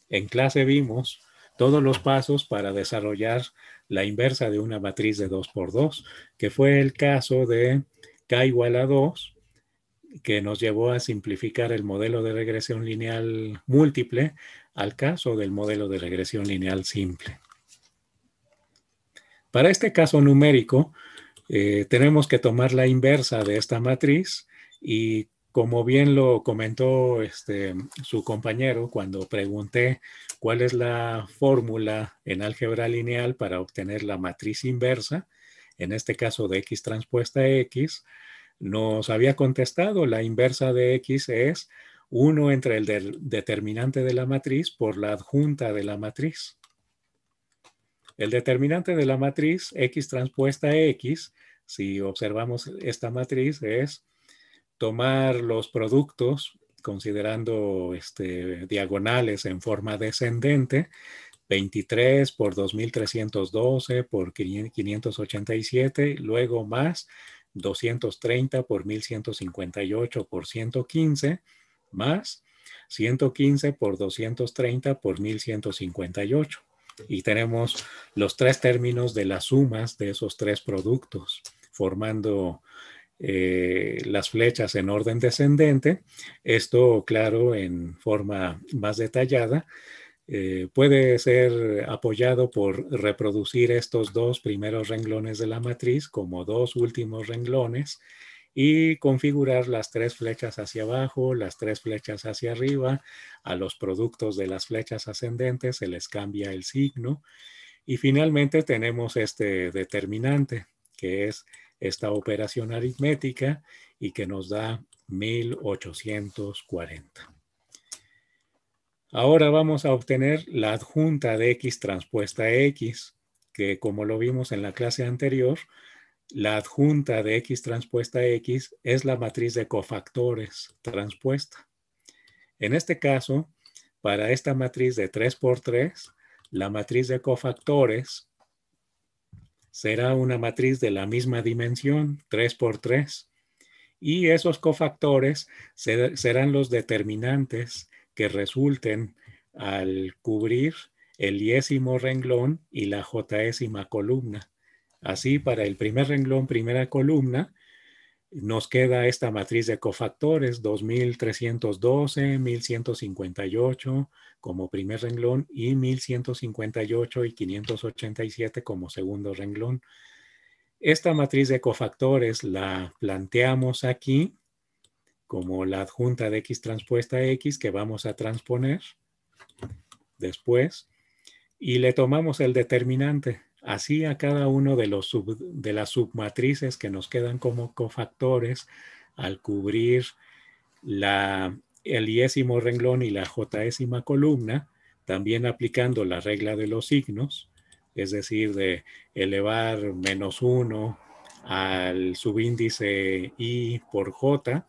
En clase vimos todos los pasos para desarrollar la inversa de una matriz de 2x2, que fue el caso de k igual a 2, que nos llevó a simplificar el modelo de regresión lineal múltiple al caso del modelo de regresión lineal simple. Para este caso numérico, eh, tenemos que tomar la inversa de esta matriz y como bien lo comentó este, su compañero cuando pregunté cuál es la fórmula en álgebra lineal para obtener la matriz inversa, en este caso de X transpuesta a X, nos había contestado la inversa de X es 1 entre el determinante de la matriz por la adjunta de la matriz. El determinante de la matriz X transpuesta a X, si observamos esta matriz, es tomar los productos considerando este, diagonales en forma descendente, 23 por 2312 por 587, luego más 230 por 1158 por 115, más 115 por 230 por 1158 y tenemos los tres términos de las sumas de esos tres productos, formando eh, las flechas en orden descendente. Esto, claro, en forma más detallada. Eh, puede ser apoyado por reproducir estos dos primeros renglones de la matriz como dos últimos renglones y configurar las tres flechas hacia abajo, las tres flechas hacia arriba. A los productos de las flechas ascendentes se les cambia el signo. Y finalmente tenemos este determinante, que es esta operación aritmética y que nos da 1840. Ahora vamos a obtener la adjunta de X transpuesta a X, que como lo vimos en la clase anterior, la adjunta de X transpuesta a X es la matriz de cofactores transpuesta. En este caso, para esta matriz de 3 por 3, la matriz de cofactores será una matriz de la misma dimensión, 3 por 3. Y esos cofactores serán los determinantes que resulten al cubrir el yésimo renglón y la jésima columna. Así, para el primer renglón, primera columna, nos queda esta matriz de cofactores 2312, 1158 como primer renglón y 1158 y 587 como segundo renglón. Esta matriz de cofactores la planteamos aquí como la adjunta de X transpuesta a X que vamos a transponer después y le tomamos el determinante Así a cada uno de, los las submatrices que nos quedan como cofactores al cubrir la, el yésimo renglón y la jésima columna, también aplicando la regla de los signos, es decir, de elevar menos 1 al subíndice i por j,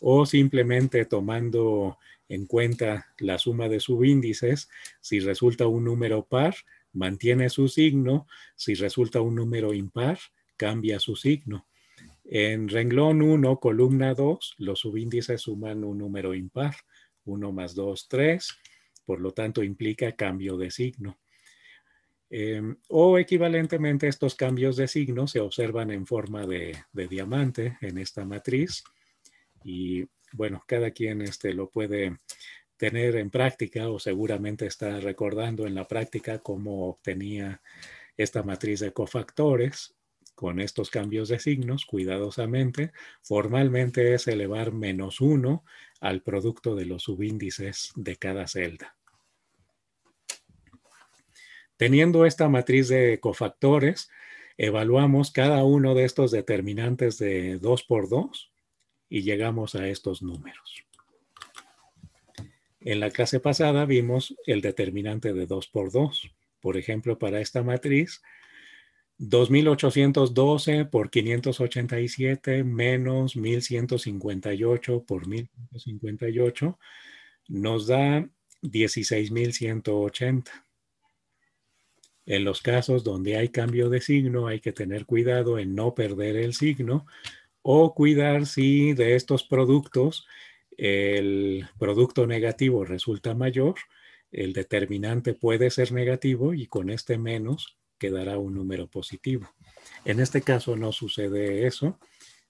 o simplemente tomando en cuenta la suma de subíndices, si resulta un número par, mantiene su signo, si resulta un número impar, cambia su signo. En renglón 1, columna 2, los subíndices suman un número impar, 1 más 2, 3, por lo tanto implica cambio de signo. Em, o equivalentemente, estos cambios de signo se observan en forma de, de diamante en esta matriz. Y bueno, cada quien este, lo puede tener en práctica o seguramente está recordando en la práctica cómo obtenía esta matriz de cofactores con estos cambios de signos cuidadosamente. Formalmente es elevar menos 1 al producto de los subíndices de cada celda. Teniendo esta matriz de cofactores, evaluamos cada uno de estos determinantes de 2 por 2 y llegamos a estos números. En la clase pasada vimos el determinante de 2 por 2. Por ejemplo, para esta matriz, 2812 por 587 menos 1158 por 1158 nos da 16180. En los casos donde hay cambio de signo hay que tener cuidado en no perder el signo o cuidar si de estos productos el producto negativo resulta mayor, el determinante puede ser negativo y con este menos quedará un número positivo. En este caso no sucede eso,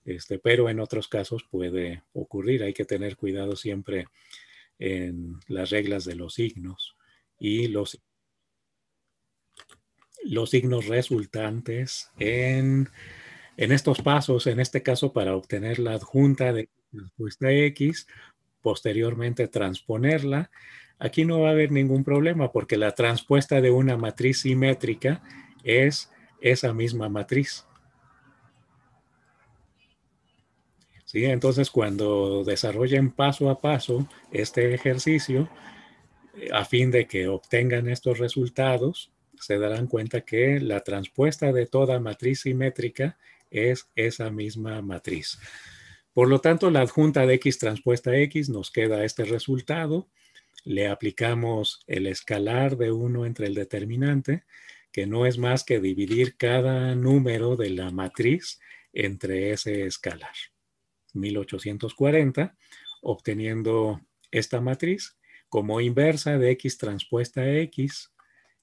este, pero en otros casos puede ocurrir. Hay que tener cuidado siempre en las reglas de los signos y los, los signos resultantes en, en estos pasos, en este caso para obtener la adjunta de Transpuesta X, posteriormente transponerla. Aquí no va a haber ningún problema porque la transpuesta de una matriz simétrica es esa misma matriz. ¿Sí? Entonces, cuando desarrollen paso a paso este ejercicio, a fin de que obtengan estos resultados, se darán cuenta que la transpuesta de toda matriz simétrica es esa misma matriz. Por lo tanto, la adjunta de X transpuesta X nos queda este resultado. Le aplicamos el escalar de 1 entre el determinante, que no es más que dividir cada número de la matriz entre ese escalar. 1840, obteniendo esta matriz como inversa de X transpuesta X,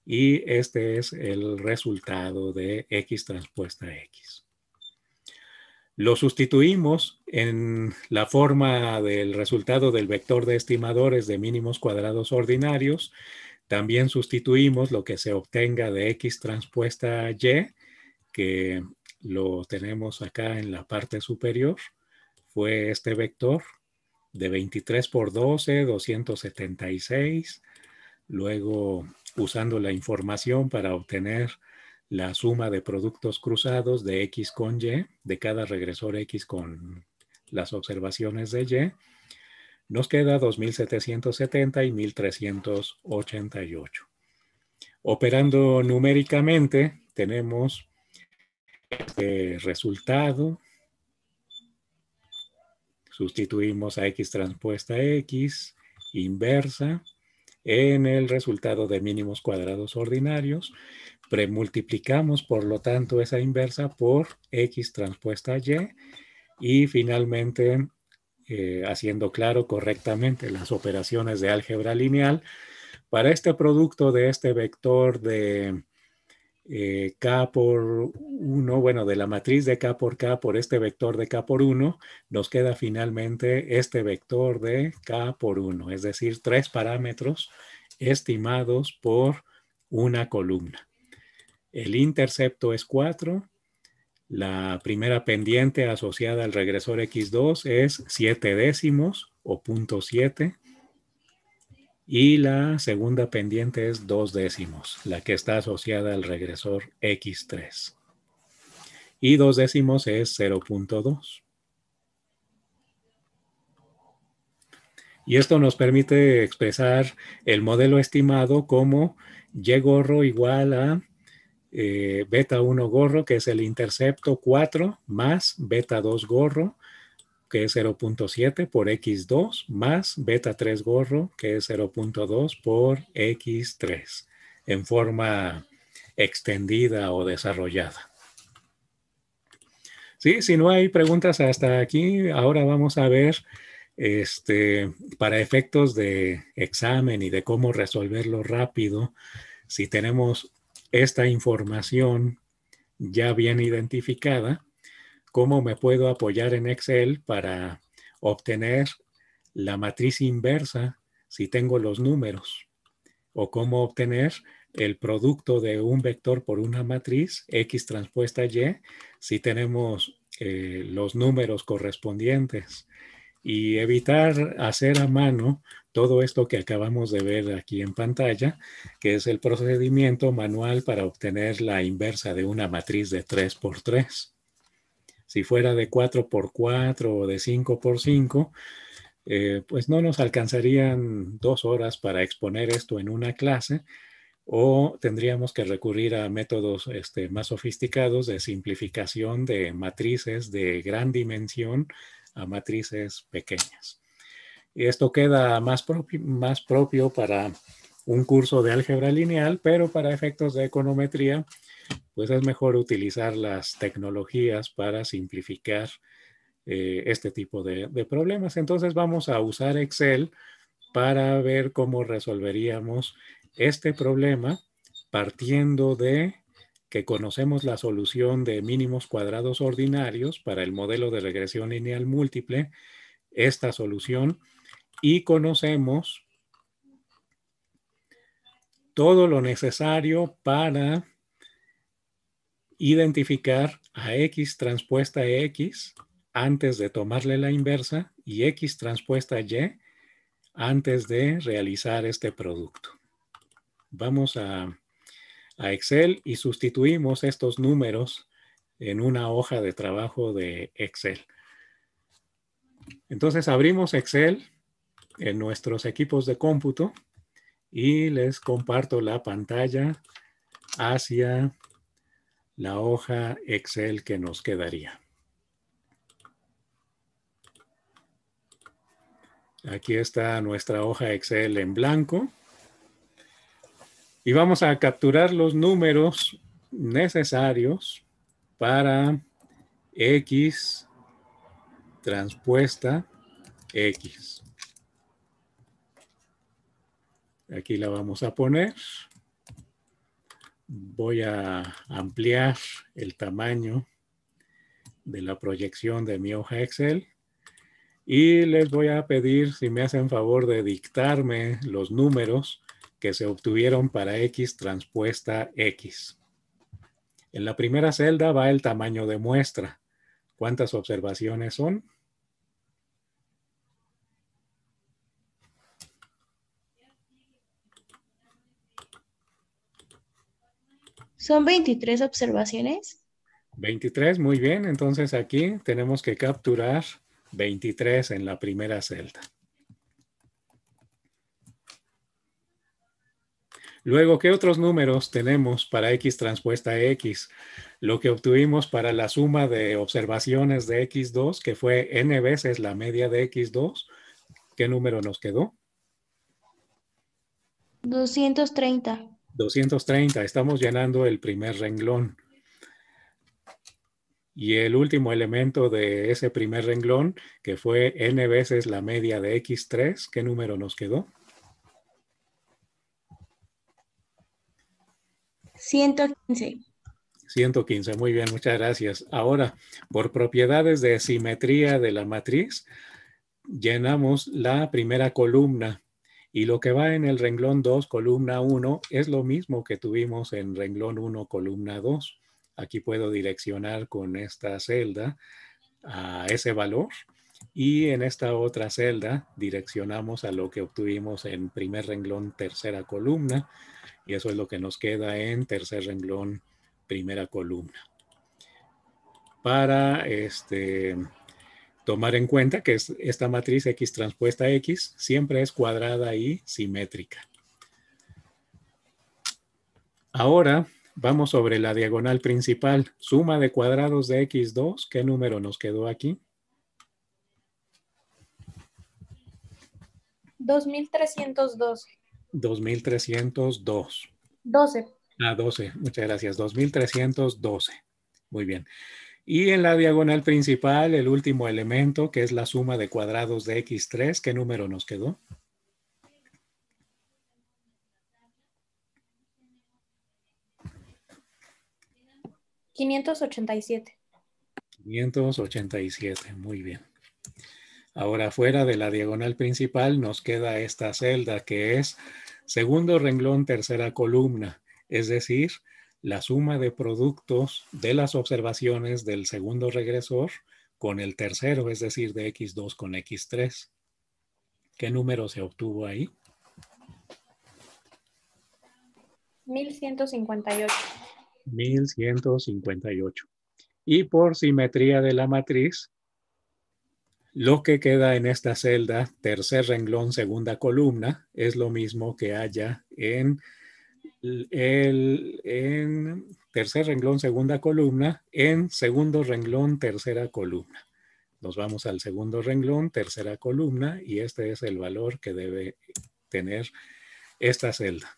y este es el resultado de X transpuesta X. Lo sustituimos en la forma del resultado del vector de estimadores de mínimos cuadrados ordinarios. También sustituimos lo que se obtenga de X transpuesta Y, que lo tenemos acá en la parte superior. Fue este vector de 23 por 12, 276. Luego, usando la información para obtener la suma de productos cruzados de X con Y, de cada regresor X con las observaciones de Y, nos queda 2770 y 1388. Operando numéricamente, tenemos este resultado. Sustituimos a X transpuesta X, inversa, en el resultado de mínimos cuadrados ordinarios, premultiplicamos, por lo tanto, esa inversa por X transpuesta Y y finalmente, eh, haciendo claro correctamente las operaciones de álgebra lineal, para este producto de este vector de eh, K por 1, bueno, de la matriz de K por K por este vector de K por 1, nos queda finalmente este vector de K por 1, es decir, tres parámetros estimados por una columna el intercepto es 4, la primera pendiente asociada al regresor X2 es 7 décimos o punto 7 y la segunda pendiente es 2 décimos, la que está asociada al regresor X3. Y 2 décimos es 0.2. Y esto nos permite expresar el modelo estimado como Y gorro igual a eh, beta 1 gorro, que es el intercepto 4 más beta 2 gorro, que es 0.7 por X2 más beta 3 gorro, que es 0.2 por X3, en forma extendida o desarrollada. Sí, si no hay preguntas hasta aquí, ahora vamos a ver este, para efectos de examen y de cómo resolverlo rápido, si tenemos esta información ya bien identificada, cómo me puedo apoyar en Excel para obtener la matriz inversa si tengo los números o cómo obtener el producto de un vector por una matriz X transpuesta Y si tenemos eh, los números correspondientes y evitar hacer a mano todo esto que acabamos de ver aquí en pantalla, que es el procedimiento manual para obtener la inversa de una matriz de 3x3. Si fuera de 4x4 o de 5x5, eh, pues no nos alcanzarían dos horas para exponer esto en una clase o tendríamos que recurrir a métodos este, más sofisticados de simplificación de matrices de gran dimensión a matrices pequeñas. Y esto queda más, propio, más propio para un curso de álgebra lineal, pero para efectos de econometría, pues es mejor utilizar las tecnologías para simplificar eh, este tipo de, problemas. Entonces vamos a usar Excel para ver cómo resolveríamos este problema partiendo de que conocemos la solución de mínimos cuadrados ordinarios para el modelo de regresión lineal múltiple, esta solución, y conocemos todo lo necesario para identificar a X transpuesta X antes de tomarle la inversa y X transpuesta Y antes de realizar este producto. Vamos a a Excel y sustituimos estos números en una hoja de trabajo de Excel. Entonces abrimos Excel en nuestros equipos de cómputo y les comparto la pantalla hacia la hoja Excel que nos quedaría. Aquí está nuestra hoja Excel en blanco y vamos a capturar los números necesarios para X transpuesta X. Aquí la vamos a poner. Voy a ampliar el tamaño de la proyección de mi hoja Excel y les voy a pedir si me hacen favor de dictarme los números que se obtuvieron para X transpuesta X. En la primera celda va el tamaño de muestra. ¿Cuántas observaciones son? Son 23 observaciones. 23, muy bien. Entonces aquí tenemos que capturar 23 en la primera celda. Luego, ¿qué otros números tenemos para X transpuesta a X? Lo que obtuvimos para la suma de observaciones de X2, que fue n veces la media de X2, ¿qué número nos quedó? 230. 230, estamos llenando el primer renglón. Y el último elemento de ese primer renglón, que fue n veces la media de x3, ¿qué número nos quedó? 115. 115, muy bien, muchas gracias. Ahora, por propiedades de simetría de la matriz, llenamos la primera columna y lo que va en el renglón 2, columna 1, es lo mismo que tuvimos en renglón 1, columna 2. Aquí puedo direccionar con esta celda a ese valor y en esta otra celda direccionamos a lo que obtuvimos en primer renglón, tercera columna. Y eso es lo que nos queda en tercer renglón, primera columna. Para este, tomar en cuenta que esta matriz X transpuesta X siempre es cuadrada y simétrica. Ahora vamos sobre la diagonal principal. Suma de cuadrados de X2, ¿qué número nos quedó aquí? 2302. 2302. 12. Ah, 12, muchas gracias. 2312. Muy bien. Y en la diagonal principal, el último elemento, que es la suma de cuadrados de x3, ¿qué número nos quedó? ¿587? 587, muy bien. Ahora fuera de la diagonal principal nos queda esta celda que es segundo renglón, tercera columna, es decir, la suma de productos de las observaciones del segundo regresor con el tercero, es decir, de x2 con x3. ¿Qué número se obtuvo ahí? 1158. 1158. Y por simetría de la matriz, lo que queda en esta celda, tercer renglón, segunda columna, es lo mismo que haya en el en tercer renglón, segunda columna, en segundo renglón, tercera columna. Nos vamos al segundo renglón, tercera columna, y este es el valor que debe tener esta celda.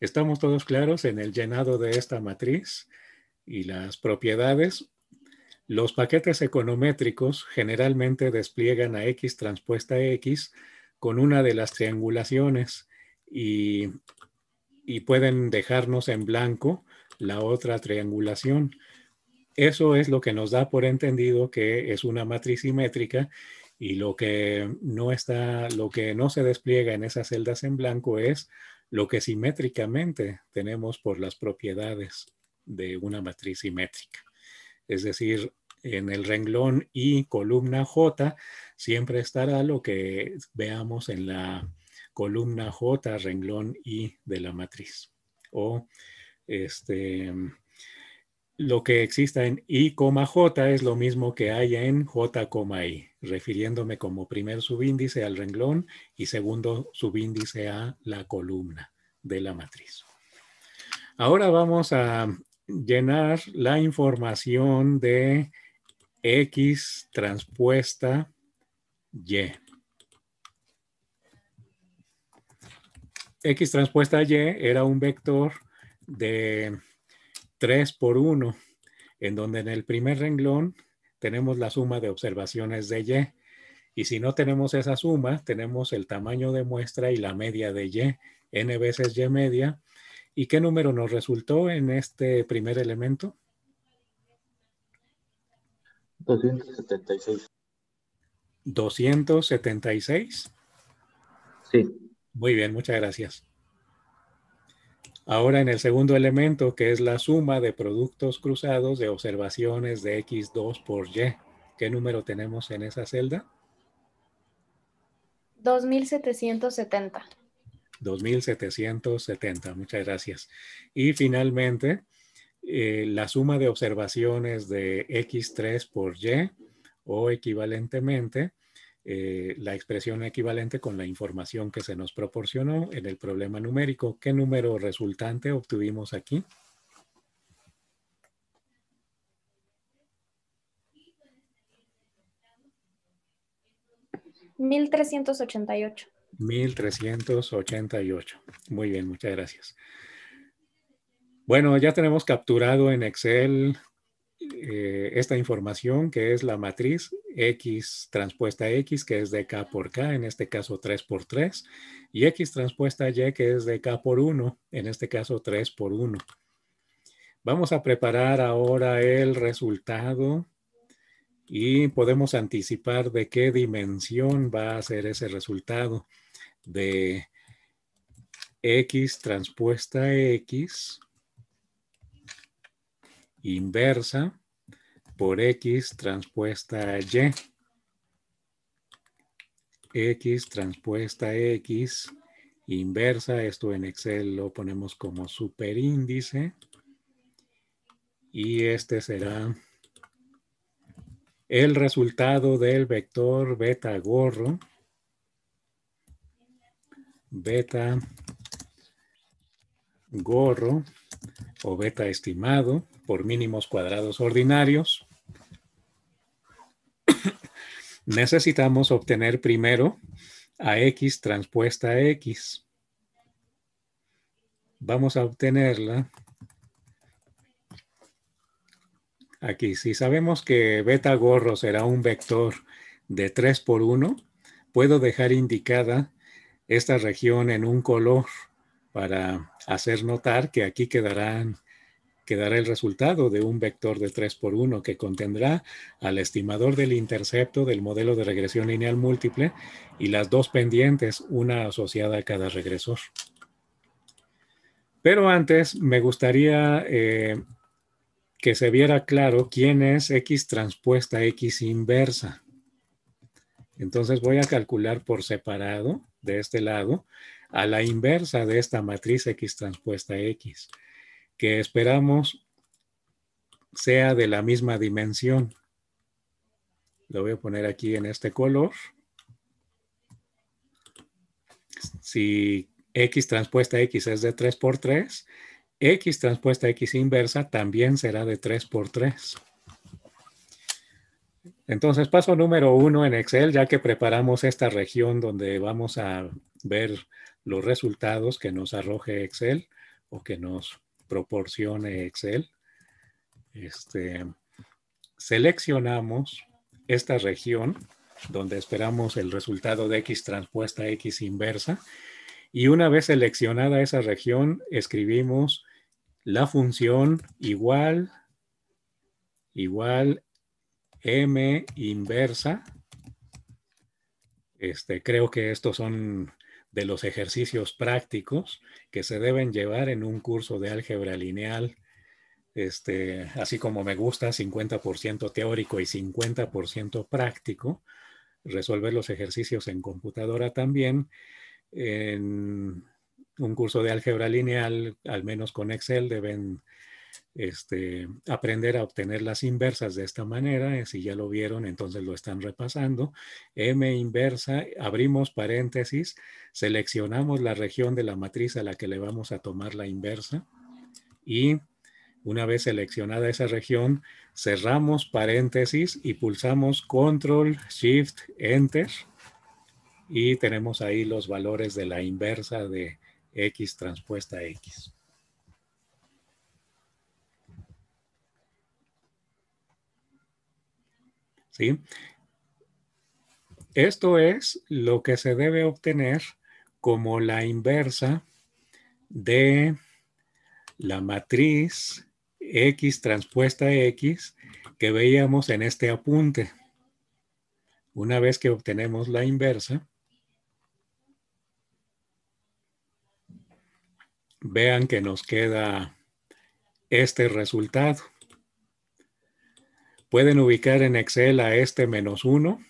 Estamos todos claros en el llenado de esta matriz y las propiedades. Los paquetes econométricos generalmente despliegan a X transpuesta X con una de las triangulaciones y, y pueden dejarnos en blanco la otra triangulación. Eso es lo que nos da por entendido que es una matriz simétrica y lo que no está, lo que no se despliega en esas celdas en blanco es lo que simétricamente tenemos por las propiedades de una matriz simétrica es decir, en el renglón y columna J siempre estará lo que veamos en la columna J, renglón I de la matriz. O este, lo que exista en I, J es lo mismo que hay en J, I, refiriéndome como primer subíndice al renglón y segundo subíndice a la columna de la matriz. Ahora vamos a llenar la información de X transpuesta Y. X transpuesta Y era un vector de 3 por 1, en donde en el primer renglón tenemos la suma de observaciones de Y. Y si no tenemos esa suma, tenemos el tamaño de muestra y la media de Y, n veces Y media, ¿Y qué número nos resultó en este primer elemento? 276. 276. Sí. Muy bien, muchas gracias. Ahora en el segundo elemento, que es la suma de productos cruzados de observaciones de X2 por Y. ¿Qué número tenemos en esa celda? 2770. 2.770. Muchas gracias. Y finalmente, eh, la suma de observaciones de X3 por Y o equivalentemente, eh, la expresión equivalente con la información que se nos proporcionó en el problema numérico. ¿Qué número resultante obtuvimos aquí? ¿1388? 1388. Muy bien, muchas gracias. Bueno, ya tenemos capturado en Excel eh, esta información que es la matriz X transpuesta X, que es de K por K, en este caso 3 por 3, y X transpuesta Y, que es de K por 1, en este caso 3 por 1. Vamos a preparar ahora el resultado y podemos anticipar de qué dimensión va a ser ese resultado de X transpuesta X inversa por X transpuesta Y. X transpuesta X inversa, esto en Excel lo ponemos como superíndice. Y este será el resultado del vector beta gorro beta gorro o beta estimado por mínimos cuadrados ordinarios, necesitamos obtener primero a X transpuesta a X. Vamos a obtenerla. Aquí, si sabemos que beta gorro será un vector de 3 por 1, puedo dejar indicada esta región en un color para hacer notar que aquí quedarán, quedará el resultado de un vector de 3 por 1 que contendrá al estimador del intercepto del modelo de regresión lineal múltiple y las dos pendientes, una asociada a cada regresor. Pero antes me gustaría eh, que se viera claro quién es X transpuesta X inversa. Entonces voy a calcular por separado de este lado a la inversa de esta matriz X transpuesta X, que esperamos sea de la misma dimensión. Lo voy a poner aquí en este color. Si X transpuesta X es de 3 por 3, X transpuesta X inversa también será de 3 por 3. Entonces, paso número uno en Excel, ya que preparamos esta región donde vamos a ver los resultados que nos arroje Excel o que nos proporcione Excel. Este, seleccionamos esta región donde esperamos el resultado de X transpuesta X inversa. Y una vez seleccionada esa región, escribimos la función igual, igual M inversa. Este, creo que estos son de los ejercicios prácticos que se deben llevar en un curso de álgebra lineal, este, así como me gusta, 50% teórico y 50% práctico, resolver los ejercicios en computadora también, en un curso de álgebra lineal, al menos con Excel, deben este, aprender a obtener las inversas de esta manera. Eh, si ya lo vieron, entonces lo están repasando. M inversa, abrimos paréntesis, seleccionamos la región de la matriz a la que le vamos a tomar la inversa y una vez seleccionada esa región, cerramos paréntesis y pulsamos control, shift, enter y tenemos ahí los valores de la inversa de X transpuesta X. ¿sí? Esto es lo que se debe obtener como la inversa de la matriz X transpuesta X que veíamos en este apunte. Una vez que obtenemos la inversa, vean que nos queda este resultado. Pueden ubicar en Excel a este menos 1,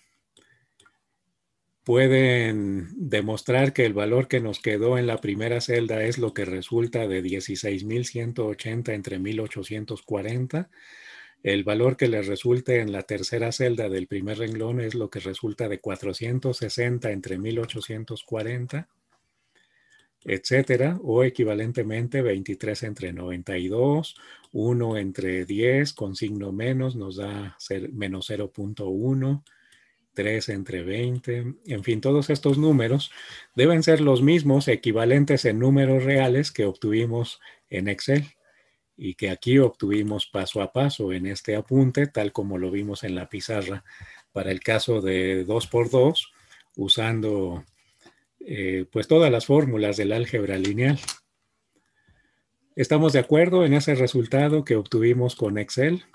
Pueden demostrar que el valor que nos quedó en la primera celda es lo que resulta de 16.180 entre 1840. El valor que les resulte en la tercera celda del primer renglón es lo que resulta de 460 entre 1840 etcétera, o equivalentemente 23 entre 92, 1 entre 10 con signo menos nos da menos 0.1, 3 entre 20, en fin, todos estos números deben ser los mismos equivalentes en números reales que obtuvimos en Excel y que aquí obtuvimos paso a paso en este apunte, tal como lo vimos en la pizarra para el caso de 2x2, usando eh, pues todas las fórmulas del álgebra lineal. ¿Estamos de acuerdo en ese resultado que obtuvimos con Excel?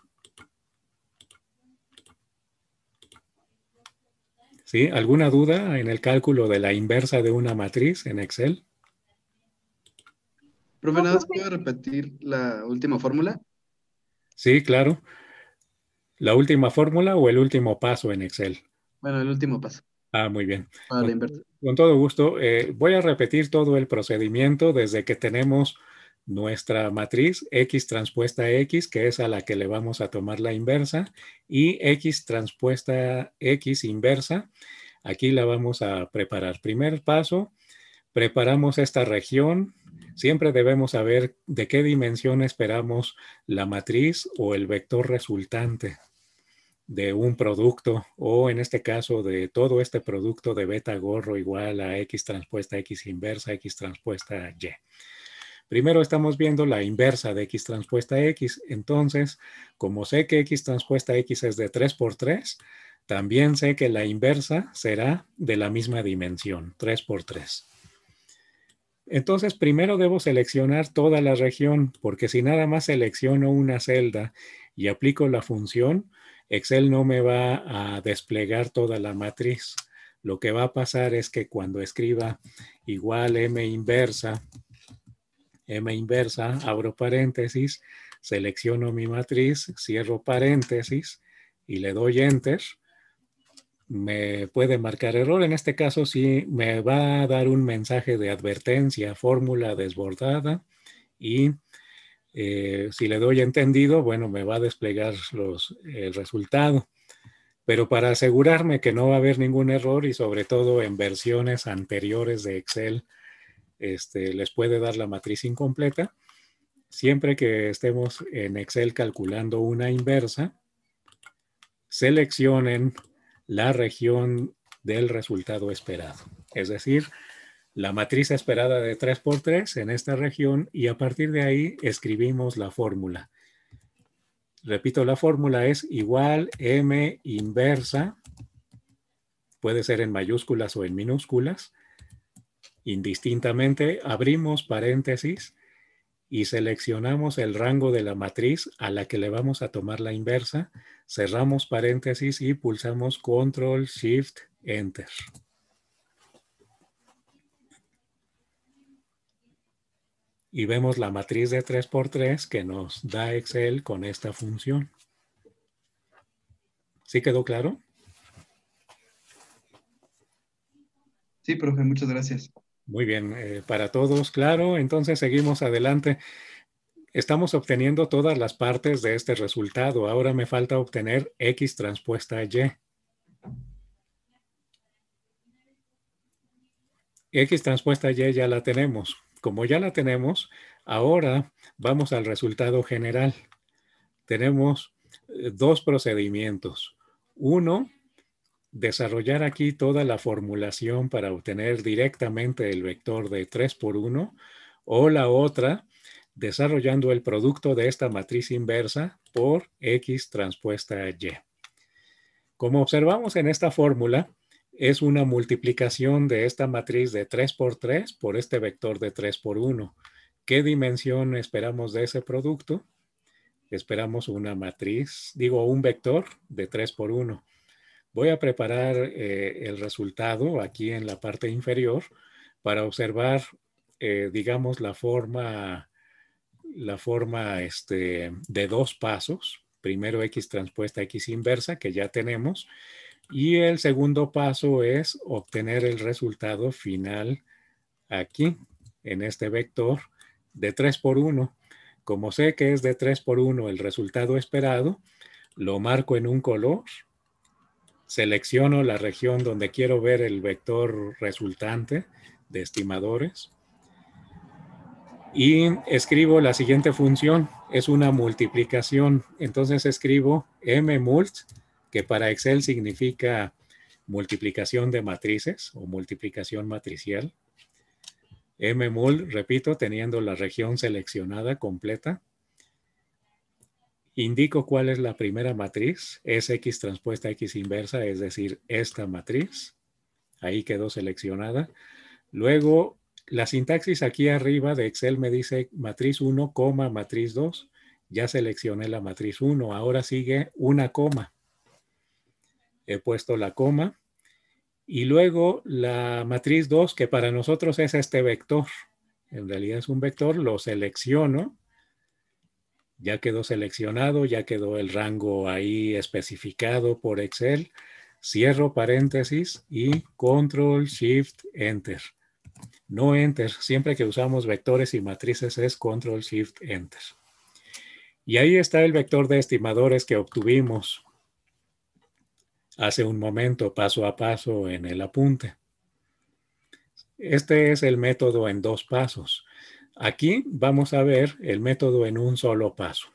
¿Sí? ¿Alguna duda en el cálculo de la inversa de una matriz en Excel? Profe, ¿nada puedo repetir la última fórmula? Sí, claro. ¿La última fórmula o el último paso en Excel? Bueno, el último paso. Ah, muy bien. Ah, pues con, todo gusto. Eh, voy a repetir todo el procedimiento desde que tenemos nuestra matriz X transpuesta X, que es a la que le vamos a tomar la inversa, y X transpuesta X inversa. Aquí la vamos a preparar. Primer paso, preparamos esta región. Siempre debemos saber de qué dimensión esperamos la matriz o el vector resultante de un producto o en este caso de todo este producto de beta gorro igual a X transpuesta X inversa, X transpuesta Y. Primero estamos viendo la inversa de X transpuesta X. Entonces, como sé que X transpuesta X es de 3 por 3, también sé que la inversa será de la misma dimensión, 3 por 3. Entonces, primero debo seleccionar toda la región, porque si nada más selecciono una celda y aplico la función, Excel no me va a desplegar toda la matriz. Lo que va a pasar es que cuando escriba igual M inversa, M inversa, abro paréntesis, selecciono mi matriz, cierro paréntesis y le doy enter, me puede marcar error. En este caso sí me va a dar un mensaje de advertencia, fórmula desbordada y eh, si le doy entendido, bueno, me va a desplegar el resultado. Pero para asegurarme que no va a haber ningún error y sobre todo en versiones anteriores de Excel, este, les puede dar la matriz incompleta. Siempre que estemos en Excel calculando una inversa, seleccionen la región del resultado esperado. Es decir, la matriz esperada de 3x3 en esta región y a partir de ahí escribimos la fórmula. Repito, la fórmula es igual m inversa, puede ser en mayúsculas o en minúsculas, indistintamente abrimos paréntesis y seleccionamos el rango de la matriz a la que le vamos a tomar la inversa, cerramos paréntesis y pulsamos control shift enter. y vemos la matriz de 3 por 3 que nos da Excel con esta función. ¿Sí quedó claro? Sí, profe, muchas gracias. Muy bien, eh, para todos, claro. Entonces seguimos adelante. Estamos obteniendo todas las partes de este resultado. Ahora me falta obtener X transpuesta Y. X transpuesta Y ya la tenemos. Como ya la tenemos, ahora vamos al resultado general. Tenemos eh, dos procedimientos. Uno, desarrollar aquí toda la formulación para obtener directamente el vector de 3 por 1 o la otra, desarrollando el producto de esta matriz inversa por X transpuesta a Y. Como observamos en esta fórmula, es una multiplicación de esta matriz de 3 por 3 por este vector de 3 por 1. ¿Qué dimensión esperamos de ese producto? Esperamos una matriz, digo, un vector de 3 por 1. Voy a preparar eh, el resultado aquí en la parte inferior para observar, eh, digamos, la forma, la forma este, de dos pasos. Primero X transpuesta X inversa, que ya tenemos y el segundo paso es obtener el resultado final aquí, en este vector de 3 por 1. Como sé que es de 3 por 1 el resultado esperado, lo marco en un color, selecciono la región donde quiero ver el vector resultante de estimadores y escribo la siguiente función, es una multiplicación, entonces escribo mmult que para Excel significa multiplicación de matrices o multiplicación matricial. MMUL, repito, teniendo la región seleccionada completa. Indico cuál es la primera matriz, es X transpuesta X inversa, es decir, esta matriz. Ahí quedó seleccionada. Luego, la sintaxis aquí arriba de Excel me dice matriz 1, matriz 2. Ya seleccioné la matriz 1. Ahora sigue una coma he puesto la coma. Y luego la matriz 2, que para nosotros es este vector. En realidad es un vector, lo selecciono. Ya quedó seleccionado, ya quedó el rango ahí especificado por Excel. Cierro paréntesis y control, shift, enter. No enter, siempre que usamos vectores y matrices es control, shift, enter. Y ahí está el vector de estimadores que obtuvimos hace un momento paso a paso en el apunte. Este es el método en dos pasos. Aquí vamos a ver el método en un solo paso.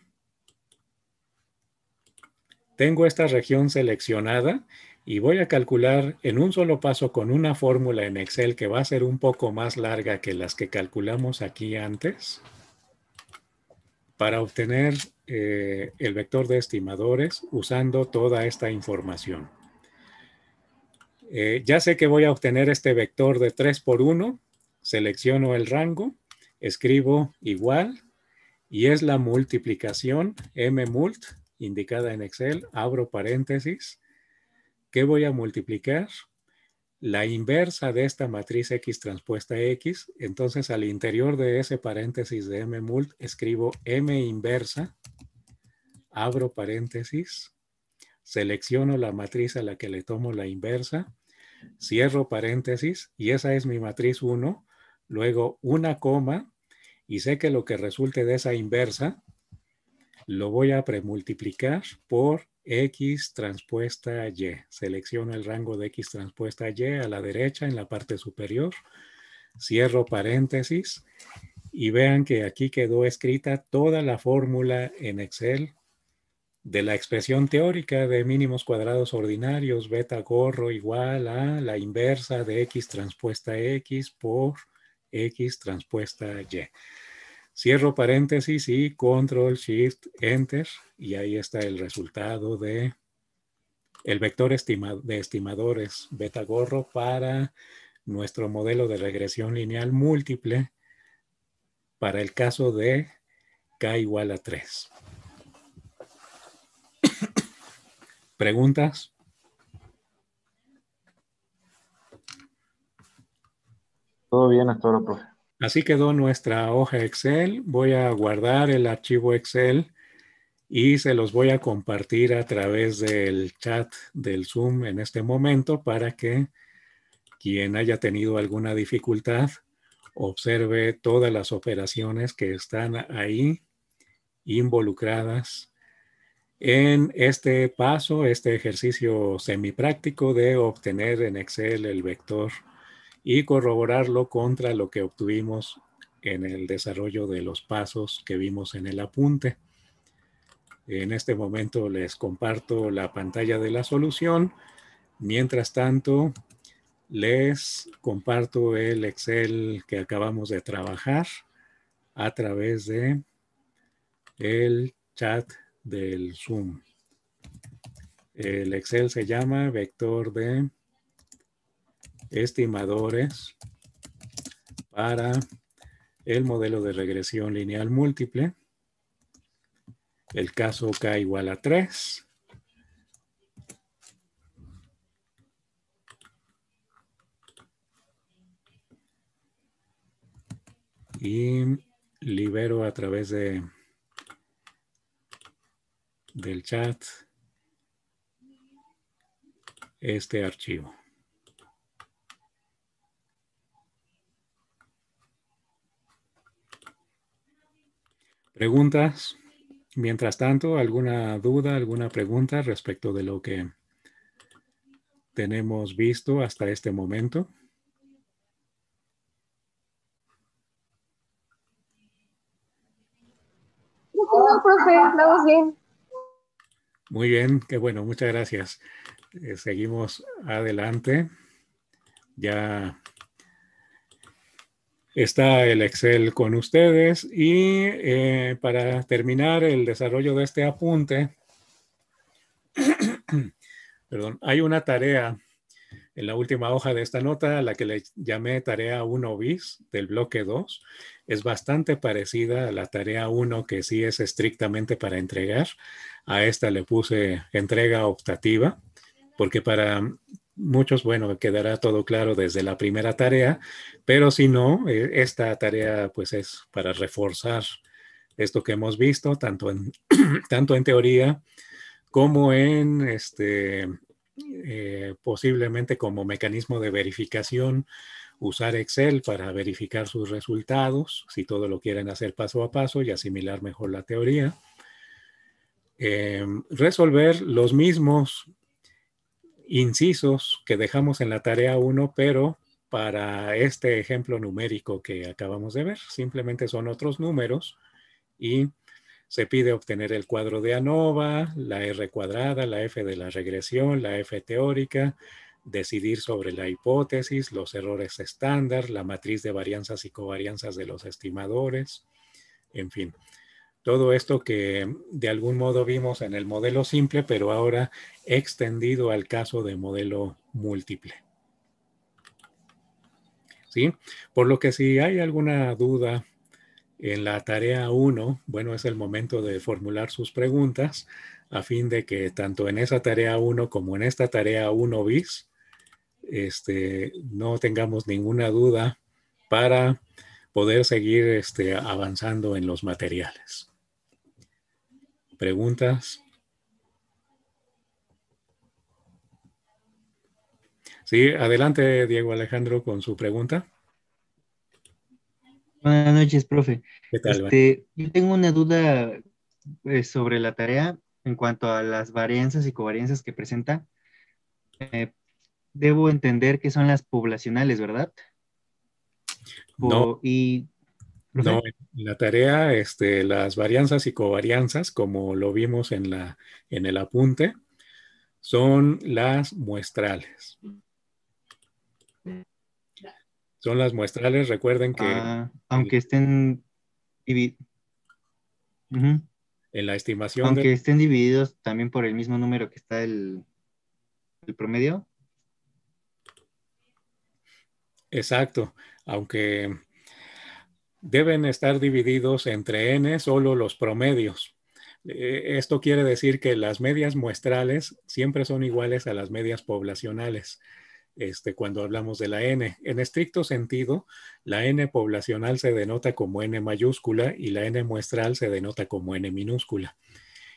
Tengo esta región seleccionada y voy a calcular en un solo paso con una fórmula en Excel que va a ser un poco más larga que las que calculamos aquí antes para obtener eh, el vector de estimadores usando toda esta información. Eh, ya sé que voy a obtener este vector de 3 por 1, selecciono el rango, escribo igual y es la multiplicación M mult, indicada en Excel, abro paréntesis, ¿qué voy a multiplicar? La inversa de esta matriz X transpuesta X, entonces al interior de ese paréntesis de M mult, escribo M inversa abro paréntesis, selecciono la matriz a la que le tomo la inversa, cierro paréntesis y esa es mi matriz 1, luego una coma y sé que lo que resulte de esa inversa lo voy a premultiplicar por X transpuesta Y. Selecciono el rango de X transpuesta Y a la derecha en la parte superior, cierro paréntesis y vean que aquí quedó escrita toda la fórmula en Excel de la expresión teórica de mínimos cuadrados ordinarios, beta gorro igual a la inversa de x transpuesta x por x transpuesta y. Cierro paréntesis y control shift enter y ahí está el resultado de el vector estimado de estimadores beta gorro para nuestro modelo de regresión lineal múltiple para el caso de k igual a 3. ¿Preguntas? Todo bien hasta Así quedó nuestra hoja Excel. Voy a guardar el archivo Excel y se los voy a compartir a través del chat del Zoom en este momento para que quien haya tenido alguna dificultad observe todas las operaciones que están ahí involucradas en este paso, este ejercicio semipráctico de obtener en Excel el vector y corroborarlo contra lo que obtuvimos en el desarrollo de los pasos que vimos en el apunte. En este momento les comparto la pantalla de la solución. Mientras tanto, les comparto el Excel que acabamos de trabajar a través de el chat del Zoom. El Excel se llama vector de estimadores para el modelo de regresión lineal múltiple. El caso K igual a 3. Y libero a través de del chat este archivo. ¿Preguntas? Mientras tanto, ¿alguna duda, alguna pregunta respecto de lo que tenemos visto hasta este momento? No, profe, bien. Muy bien, qué bueno, muchas gracias. Eh, seguimos adelante. Ya está el Excel con ustedes y eh, para terminar el desarrollo de este apunte, perdón, hay una tarea en la última hoja de esta nota, la que le llamé tarea 1 bis del bloque 2, es bastante parecida a la tarea 1 que sí es estrictamente para entregar. A esta le puse entrega optativa, porque para muchos, bueno, quedará todo claro desde la primera tarea, pero si no, eh, esta tarea pues es para reforzar esto que hemos visto, tanto en, tanto en teoría como en este, eh, posiblemente como mecanismo de verificación, usar Excel para verificar sus resultados, si todo lo quieren hacer paso a paso y asimilar mejor la teoría. Em, resolver los mismos incisos que dejamos en la tarea 1, pero para este ejemplo numérico que acabamos de ver, simplemente son otros números y se pide obtener el cuadro de ANOVA, la R cuadrada, la F de la regresión, la F teórica, decidir sobre la hipótesis, los errores estándar, la matriz de varianzas y covarianzas de los estimadores, en fin. Todo esto que de algún modo vimos en el modelo simple, pero ahora extendido al caso de modelo múltiple. ¿Sí? Por lo que si hay alguna duda en la tarea 1, bueno, es el momento de formular sus preguntas a fin de que tanto en esa tarea 1 como en esta tarea 1 bis, este, no tengamos ninguna duda para poder seguir este, avanzando en los materiales. ¿Preguntas? Sí, adelante Diego Alejandro con su pregunta. Buenas noches, profe. ¿Qué tal, este, yo tengo una duda eh, sobre la tarea en cuanto a las varianzas y covarianzas que presenta. Eh, debo entender que son las poblacionales, ¿verdad? no. Y, la tarea, este, las varianzas y covarianzas, como lo vimos en el apunte, son las muestrales. Son las muestrales, recuerden que... Ah, aunque estén... En la estimación... Aunque estén divididos también por el mismo número que está el, el promedio. Exacto, aunque deben estar divididos entre n solo los promedios. E, esto quiere decir que las medias muestrales siempre son iguales a las medias poblacionales. Este, cuando hablamos de la N. En estricto sentido, la N poblacional se denota como N mayúscula y la N muestral se denota como N minúscula.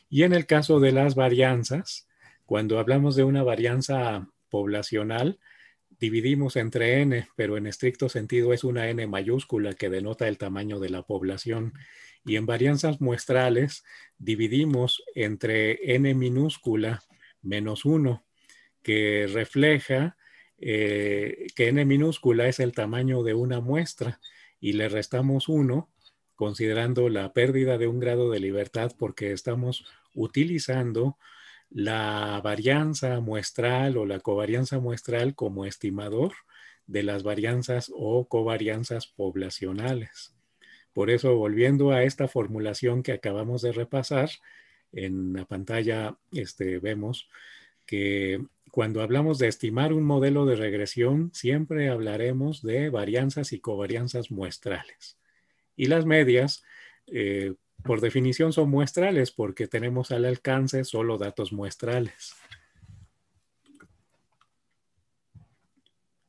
Y en el caso de las varianzas, cuando hablamos de una varianza poblacional, dividimos entre n, pero en estricto sentido es una n mayúscula que denota el tamaño de la población. Y en varianzas muestrales dividimos entre n minúscula menos 1, que refleja eh, que n minúscula es el tamaño de una muestra y le restamos 1 considerando la pérdida de un grado de libertad porque estamos utilizando la varianza muestral o la covarianza muestral como estimador de las varianzas o covarianzas poblacionales. Por eso, volviendo a esta formulación que acabamos de repasar, en la pantalla este, vemos que cuando hablamos de estimar un modelo de regresión, siempre hablaremos de varianzas y covarianzas muestrales. Y las medias, eh, por definición, son muestrales porque tenemos al alcance solo datos muestrales.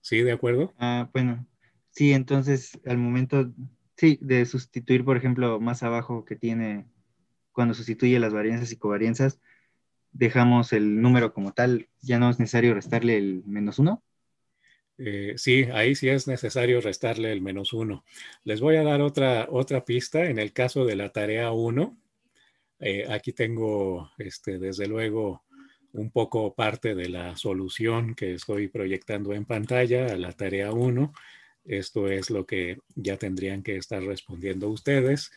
¿Sí? ¿De acuerdo? Ah, bueno, sí, entonces al momento, sí, de sustituir, por ejemplo, más abajo que tiene, cuando sustituye las varianzas y covarianzas, dejamos el número como tal, ya no es necesario restarle el menos uno. Eh, sí, ahí sí es necesario restarle el menos uno. Les voy a dar otra, otra pista en el caso de la tarea 1. Eh, aquí tengo, este, desde luego, un poco parte de la solución que estoy proyectando en pantalla a la tarea 1. Esto es lo que ya tendrían que estar respondiendo ustedes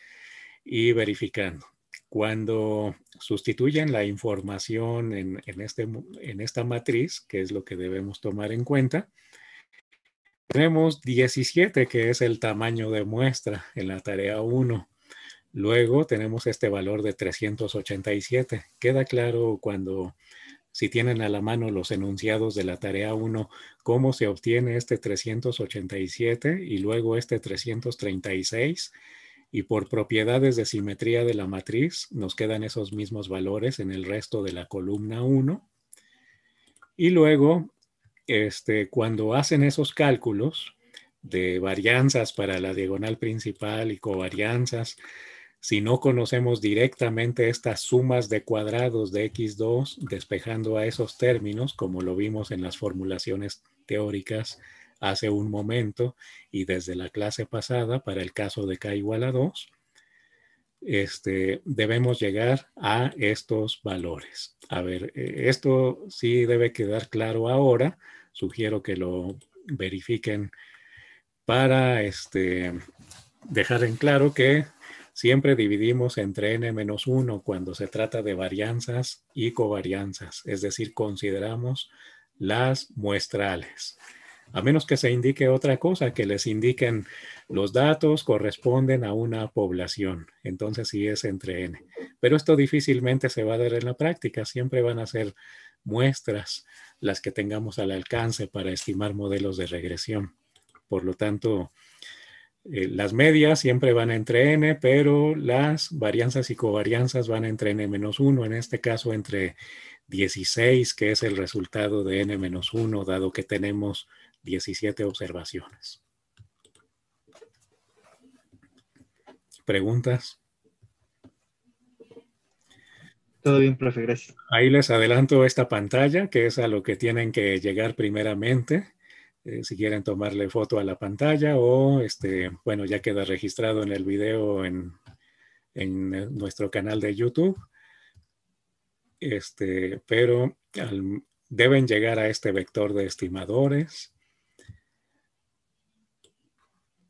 y verificando. Cuando sustituyen la información en, en, este, en esta matriz, que es lo que debemos tomar en cuenta, tenemos 17, que es el tamaño de muestra en la tarea 1. Luego tenemos este valor de 387. Queda claro cuando, si tienen a la mano los enunciados de la tarea 1, cómo se obtiene este 387 y luego este 336 y por propiedades de simetría de la matriz nos quedan esos mismos valores en el resto de la columna 1. Y luego, este, cuando hacen esos cálculos de varianzas para la diagonal principal y covarianzas, si no conocemos directamente estas sumas de cuadrados de x2, despejando a esos términos, como lo vimos en las formulaciones teóricas hace un momento y desde la clase pasada para el caso de K igual a 2, este, debemos llegar a estos valores. A ver, eh, esto sí debe quedar claro ahora. Sugiero que lo verifiquen para este, dejar en claro que siempre dividimos entre n-1 cuando se trata de varianzas y covarianzas, es decir, consideramos las muestrales a menos que se indique otra cosa, que les indiquen los datos corresponden a una población. Entonces sí es entre N. Pero esto difícilmente se va a dar en la práctica. Siempre van a ser muestras las que tengamos al alcance para estimar modelos de regresión. Por lo tanto, eh, las medias siempre van entre N, pero las varianzas y covarianzas van entre N-1, en este caso entre 16, que es el resultado de N-1, dado que tenemos 17 observaciones. ¿Preguntas? Todo bien, profe, gracias. Ahí les adelanto esta pantalla, que es a lo que tienen que llegar primeramente. Eh, si quieren tomarle foto a la pantalla o, este, bueno, ya queda registrado en el video en, eh, nuestro canal de YouTube. Este, pero deben llegar a este vector de estimadores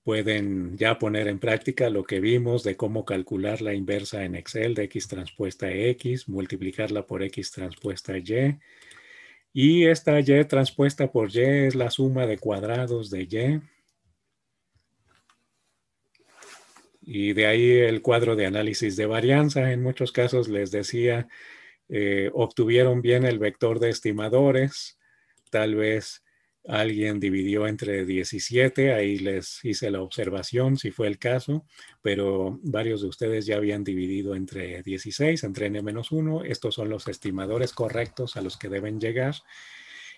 pueden ya poner en práctica lo que vimos de cómo calcular la inversa en Excel de X transpuesta X, multiplicarla por X transpuesta Y. Y esta Y transpuesta por Y es la suma de cuadrados de Y. Y de ahí el cuadro de análisis de varianza. En muchos casos les decía, eh, obtuvieron bien el vector de estimadores, tal vez alguien dividió entre 17, ahí les hice la observación si fue el caso, pero varios de ustedes ya habían dividido entre 16, entre n-1, estos son los estimadores correctos a los que deben llegar.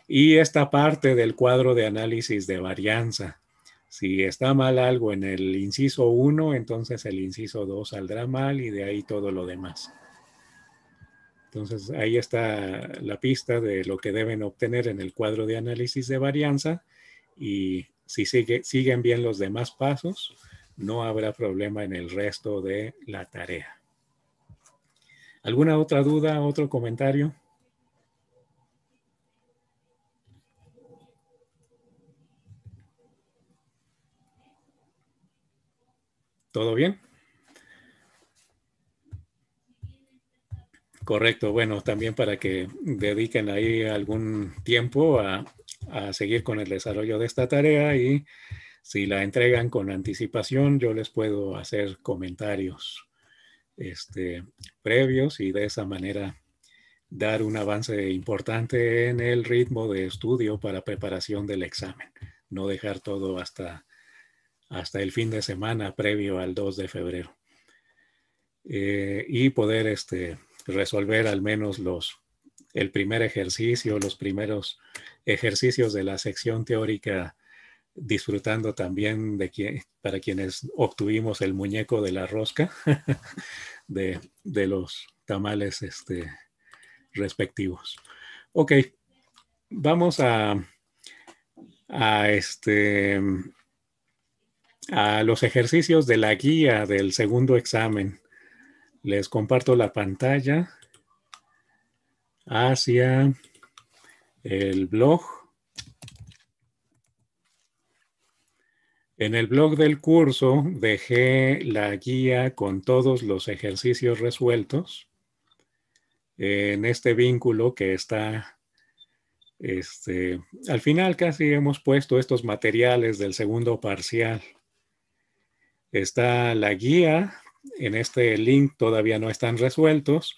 Y esta parte del cuadro de análisis de varianza. Si está mal algo en el inciso 1, entonces el inciso 2 saldrá mal y de ahí todo lo demás. Entonces, ahí está la pista de lo que deben obtener en el cuadro de análisis de varianza y si siguen bien los demás pasos, no habrá problema en el resto de la tarea. ¿Alguna otra duda, otro comentario? ¿Todo bien? Correcto, bueno, también para que dediquen ahí algún tiempo a, seguir con el desarrollo de esta tarea y si la entregan con anticipación, yo les puedo hacer comentarios este, previos y de esa manera dar un avance importante en el ritmo de estudio para preparación del examen. No dejar todo hasta, hasta el fin de semana previo al 2 de febrero. Eh, y poder este, resolver al menos los, el primer ejercicio, los primeros ejercicios de la sección teórica, disfrutando también de quien, para quienes obtuvimos el muñeco de la rosca de, de los tamales este, respectivos. Ok, vamos a, a, este, a los ejercicios de la guía del segundo examen les comparto la pantalla hacia el blog. En el blog del curso dejé la guía con todos los ejercicios resueltos en este vínculo que está este, al final casi hemos puesto estos materiales del segundo parcial. Está la guía en este link todavía no están resueltos.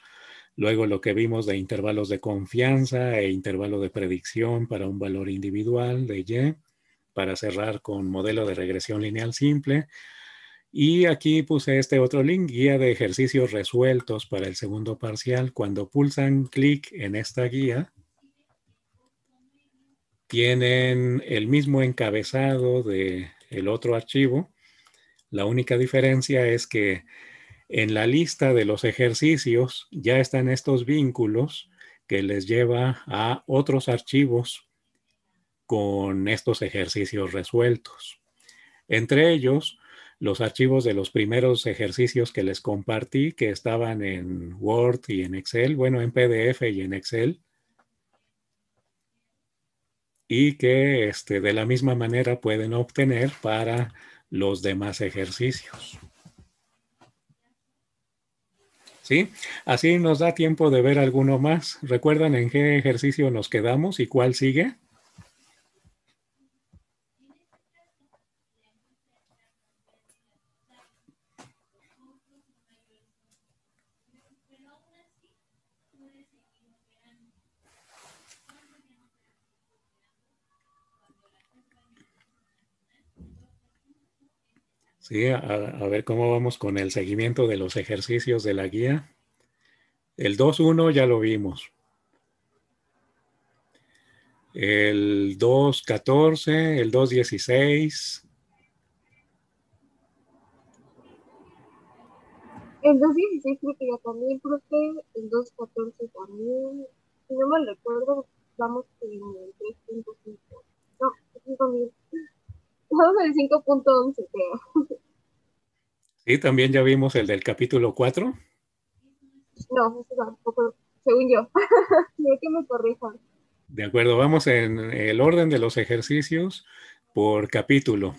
Luego lo que vimos de intervalos de confianza e intervalo de predicción para un valor individual de Y, para cerrar con modelo de regresión lineal simple. Y aquí puse este otro link, guía de ejercicios resueltos para el segundo parcial. Cuando pulsan clic en esta guía, tienen el mismo encabezado de el otro archivo la única diferencia es que en la lista de los ejercicios ya están estos vínculos que les lleva a otros archivos con estos ejercicios resueltos. Entre ellos, los archivos de los primeros ejercicios que les compartí, que estaban en Word y en Excel, bueno, en PDF y en Excel, y que este, de la misma manera pueden obtener para los demás ejercicios. ¿Sí? Así nos da tiempo de ver alguno más. ¿Recuerdan en qué ejercicio nos quedamos y cuál sigue? Sí, a, ver cómo vamos con el seguimiento de los ejercicios de la guía. El 2.1 ya lo vimos. El 2.14, el 2.16. El 2.16 creo que ya también, profe. El 2.14 también. Si no mal recuerdo, vamos en el 3.5. No, 5.000. Vamos el 5.11, creo. Sí, también ya vimos el del capítulo 4. No, según yo. De acuerdo, vamos en el orden de los ejercicios por capítulo.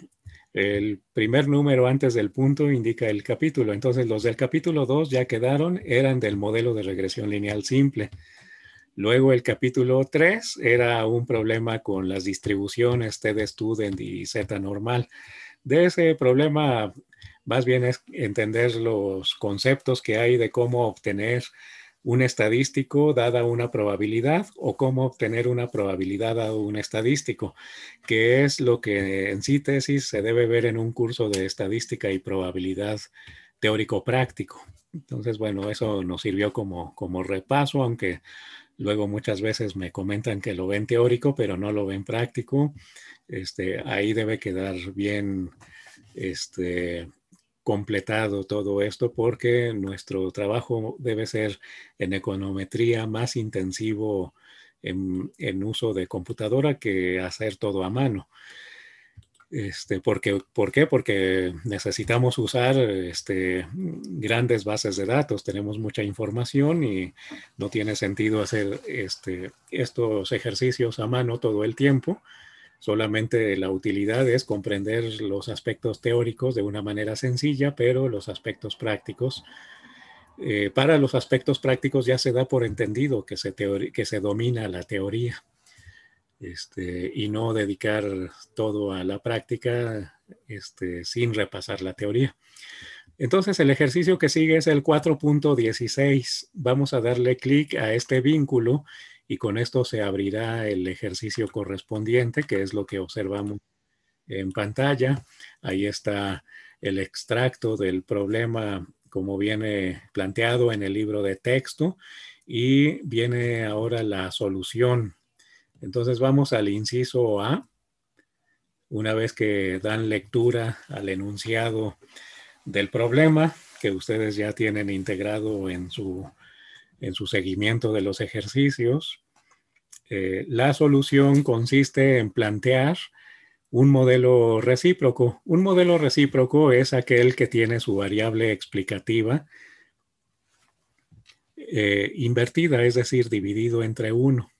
El primer número antes del punto indica el capítulo. Entonces, los del capítulo 2 ya quedaron, eran del modelo de regresión lineal simple. Luego el capítulo 3 era un problema con las distribuciones T de student y Z normal. De ese problema más bien es entender los conceptos que hay de cómo obtener un estadístico dada una probabilidad o cómo obtener una probabilidad a un estadístico, que es lo que en sí tesis se debe ver en un curso de estadística y probabilidad teórico-práctico. Entonces, bueno, eso nos sirvió como, como repaso, aunque luego muchas veces me comentan que lo ven teórico, pero no lo ven práctico. Este, ahí debe quedar bien este, completado todo esto porque nuestro trabajo debe ser en econometría más intensivo en, uso de computadora que hacer todo a mano. Este, porque, ¿Por qué? Porque necesitamos usar este, grandes bases de datos, tenemos mucha información y no tiene sentido hacer este, estos ejercicios a mano todo el tiempo. Solamente la utilidad es comprender los aspectos teóricos de una manera sencilla, pero los aspectos prácticos. Eh, para los aspectos prácticos ya se da por entendido que se, que se domina la teoría este, y no dedicar todo a la práctica este, sin repasar la teoría. Entonces el ejercicio que sigue es el 4.16. Vamos a darle clic a este vínculo y con esto se abrirá el ejercicio correspondiente, que es lo que observamos en pantalla. Ahí está el extracto del problema como viene planteado en el libro de texto y viene ahora la solución. Entonces vamos al inciso A. Una vez que dan lectura al enunciado del problema que ustedes ya tienen integrado en su en su seguimiento de los ejercicios. Eh, la solución consiste en plantear un modelo recíproco. Un modelo recíproco es aquel que tiene su variable explicativa eh, invertida, es decir, dividido entre uno.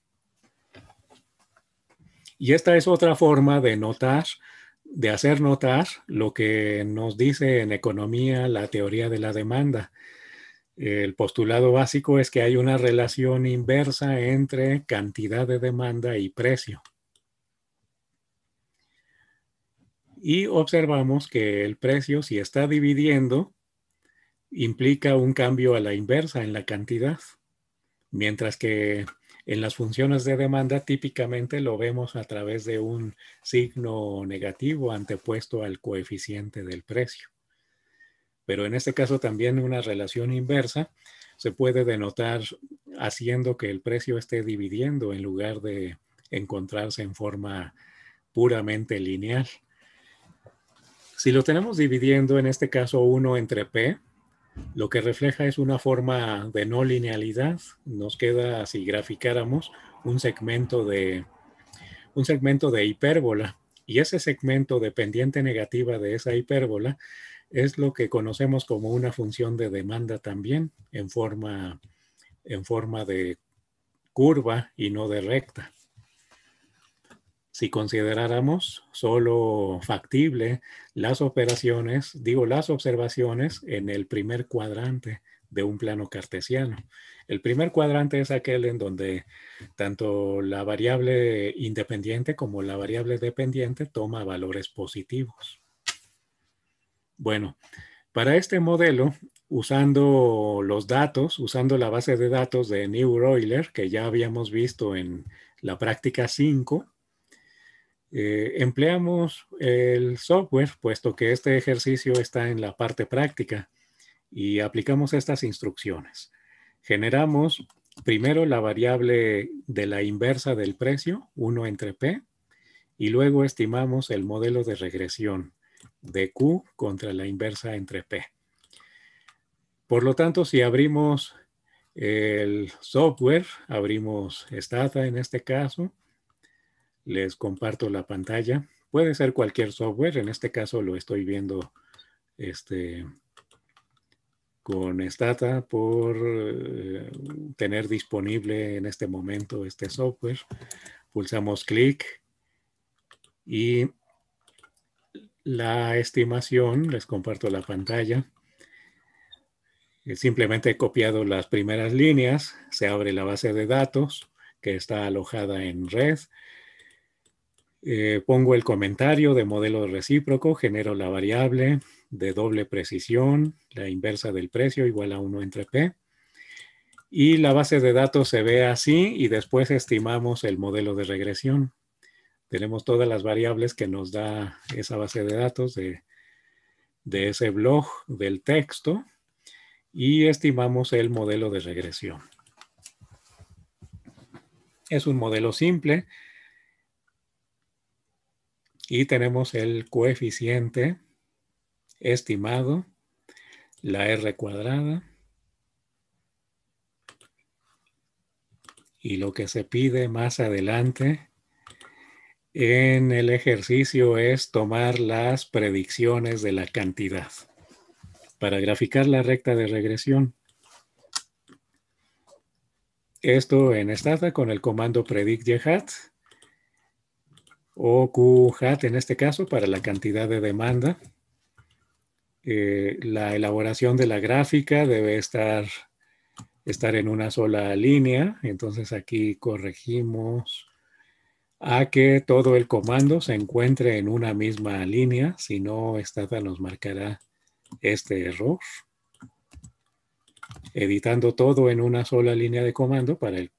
Y esta es otra forma de notar, de hacer notar lo que nos dice en economía la teoría de la demanda el postulado básico es que hay una relación inversa entre cantidad de demanda y precio. Y observamos que el precio, si está dividiendo, implica un cambio a la inversa en la cantidad, mientras que en las funciones de demanda típicamente lo vemos a través de un signo negativo antepuesto al coeficiente del precio pero en este caso también una relación inversa se puede denotar haciendo que el precio esté dividiendo en lugar de encontrarse en forma puramente lineal. Si lo tenemos dividiendo, en este caso 1 entre P, lo que refleja es una forma de no linealidad. Nos queda, si graficáramos, un segmento de, un segmento de hipérbola. Y ese segmento de pendiente negativa de esa hipérbola es lo que conocemos como una función de demanda también en forma, en forma de curva y no de recta. Si consideráramos solo factible las operaciones, digo las observaciones en el primer cuadrante de un plano cartesiano. El primer cuadrante es aquel en donde tanto la variable independiente como la variable dependiente toma valores positivos. Bueno, para este modelo, usando los datos, usando la base de datos de New Euler, que ya habíamos visto en la práctica 5, eh, empleamos el software, puesto que este ejercicio está en la parte práctica, y aplicamos estas instrucciones. Generamos primero la variable de la inversa del precio, 1 entre P, y luego estimamos el modelo de regresión, de Q contra la inversa entre P. Por lo tanto, si abrimos el software, abrimos Stata en este caso, les comparto la pantalla. Puede ser cualquier software, en este caso lo estoy viendo este, con Stata por eh, tener disponible en este momento este software. Pulsamos clic y la estimación, les comparto la pantalla. Simplemente he copiado las primeras líneas, se abre la base de datos que está alojada en red. Eh, pongo el comentario de modelo recíproco, genero la variable de doble precisión, la inversa del precio igual a 1 entre P. Y la base de datos se ve así y después estimamos el modelo de regresión tenemos todas las variables que nos da esa base de datos de, ese blog del texto y estimamos el modelo de regresión. Es un modelo simple y tenemos el coeficiente estimado, la R cuadrada y lo que se pide más adelante en el ejercicio es tomar las predicciones de la cantidad para graficar la recta de regresión. Esto en Stata con el comando predict hat o QHAT en este caso para la cantidad de demanda. Eh, la elaboración de la gráfica debe estar, estar en una sola línea. Entonces aquí corregimos a que todo el comando se encuentre en una misma línea, si no, Stata nos marcará este error. Editando todo en una sola línea de comando para, el,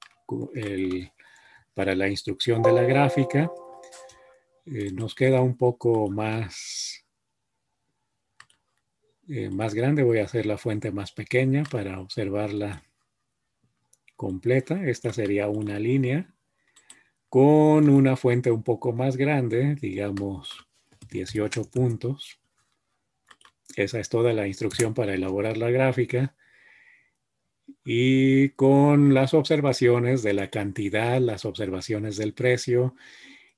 para la instrucción de la gráfica, eh, nos queda un poco más, eh, más grande. Voy a hacer la fuente más pequeña para observarla completa. Esta sería una línea con una fuente un poco más grande, digamos 18 puntos. Esa es toda la instrucción para elaborar la gráfica. Y con las observaciones de la cantidad, las observaciones del precio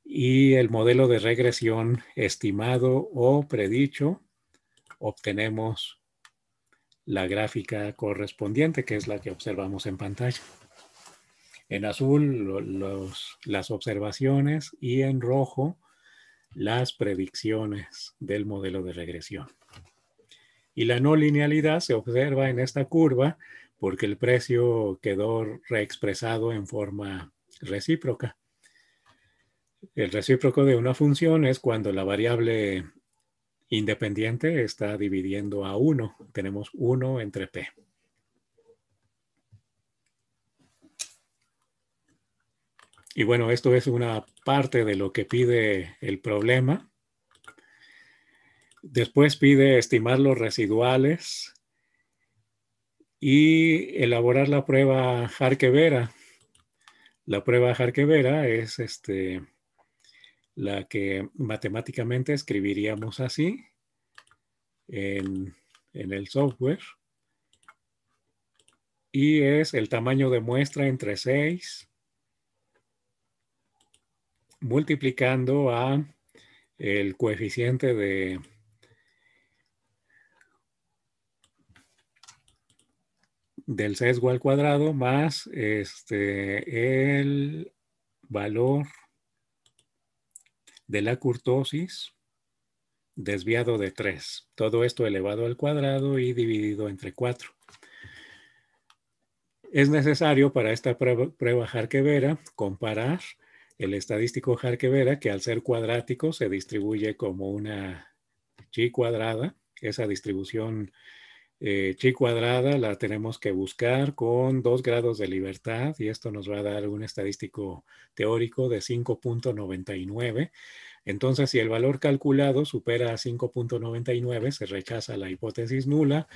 y el modelo de regresión estimado o predicho, obtenemos la gráfica correspondiente, que es la que observamos en pantalla. En azul las observaciones y en rojo las predicciones del modelo de regresión. Y la no linealidad se observa en esta curva porque el precio quedó reexpresado en forma recíproca. El recíproco de una función es cuando la variable independiente está dividiendo a 1. Tenemos 1 entre p. Y bueno, esto es una parte de lo que pide el problema. Después pide estimar los residuales y elaborar la prueba Jarque-Vera. La prueba Jarque-Vera es este, la que matemáticamente escribiríamos así en, en el software. Y es el tamaño de muestra entre 6 multiplicando a el coeficiente de del sesgo al cuadrado más este, el valor de la curtosis desviado de 3. Todo esto elevado al cuadrado y dividido entre 4. Es necesario para esta prueba, Jarquevera comparar el estadístico Jarque Vera, que al ser cuadrático se distribuye como una chi cuadrada. Esa distribución chi eh, cuadrada la tenemos que buscar con dos grados de libertad y esto nos va a dar un estadístico teórico de 5.99. Entonces, si el valor calculado supera a 5.99, se rechaza la hipótesis nula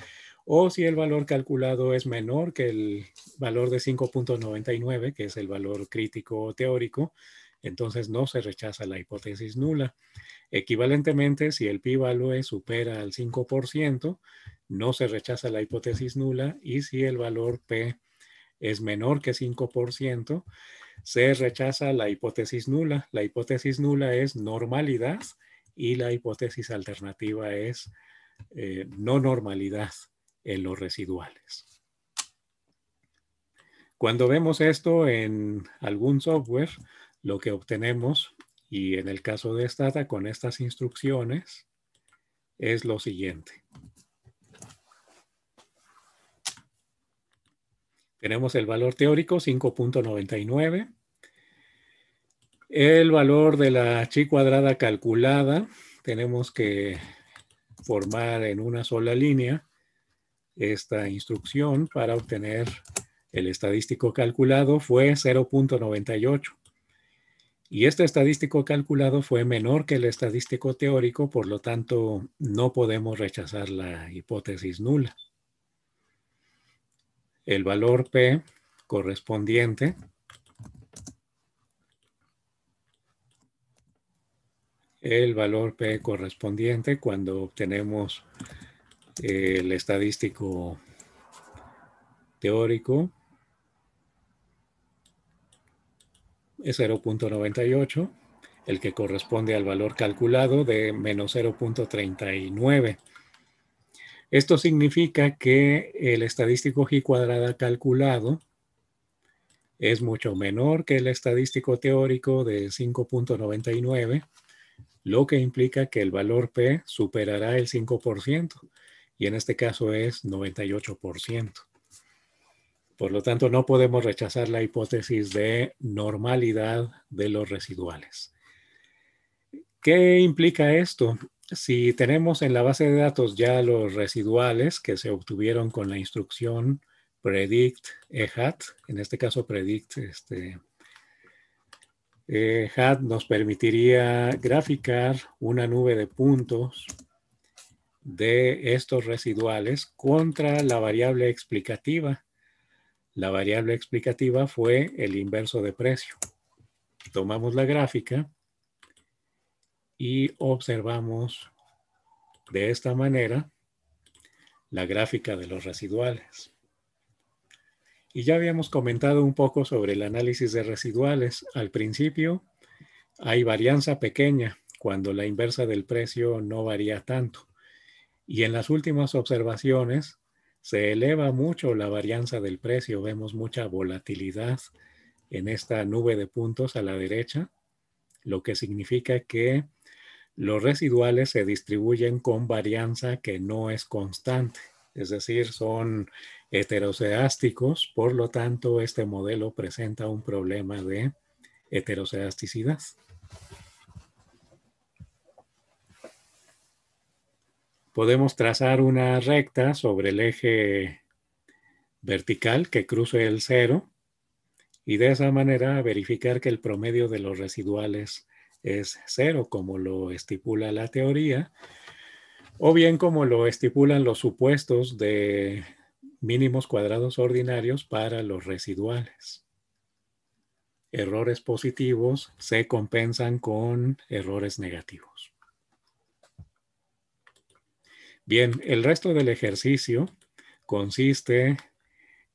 o si el valor calculado es menor que el valor de 5.99, que es el valor crítico teórico, entonces no se rechaza la hipótesis nula. Equivalentemente, si el p-value supera al 5%, no se rechaza la hipótesis nula y si el valor p es menor que 5%, se rechaza la hipótesis nula. La hipótesis nula es normalidad y la hipótesis alternativa es eh, no normalidad en los residuales. Cuando vemos esto en algún software, lo que obtenemos, y en el caso de Stata con estas instrucciones, es lo siguiente. Tenemos el valor teórico 5.99. El valor de la chi cuadrada calculada tenemos que formar en una sola línea esta instrucción para obtener el estadístico calculado fue 0.98. Y este estadístico calculado fue menor que el estadístico teórico, por lo tanto no podemos rechazar la hipótesis nula. El valor P correspondiente el valor P correspondiente cuando obtenemos el estadístico teórico es 0.98, el que corresponde al valor calculado de menos 0.39. Esto significa que el estadístico g cuadrada calculado es mucho menor que el estadístico teórico de 5.99, lo que implica que el valor P superará el 5% y en este caso es 98%. Por lo tanto, no podemos rechazar la hipótesis de normalidad de los residuales. ¿Qué implica esto? Si tenemos en la base de datos ya los residuales que se obtuvieron con la instrucción predict EHAT, en este caso predict este, EHAT nos permitiría graficar una nube de puntos de estos residuales contra la variable explicativa. La variable explicativa fue el inverso de precio. Tomamos la gráfica y observamos de esta manera la gráfica de los residuales. Y ya habíamos comentado un poco sobre el análisis de residuales. Al principio hay varianza pequeña cuando la inversa del precio no varía tanto. Y en las últimas observaciones se eleva mucho la varianza del precio, vemos mucha volatilidad en esta nube de puntos a la derecha, lo que significa que los residuales se distribuyen con varianza que no es constante, es decir, son heteroseásticos, por lo tanto este modelo presenta un problema de heteroseasticidad. podemos trazar una recta sobre el eje vertical que cruce el cero y de esa manera verificar que el promedio de los residuales es cero, como lo estipula la teoría, o bien como lo estipulan los supuestos de mínimos cuadrados ordinarios para los residuales. Errores positivos se compensan con errores negativos. Bien, el resto del ejercicio consiste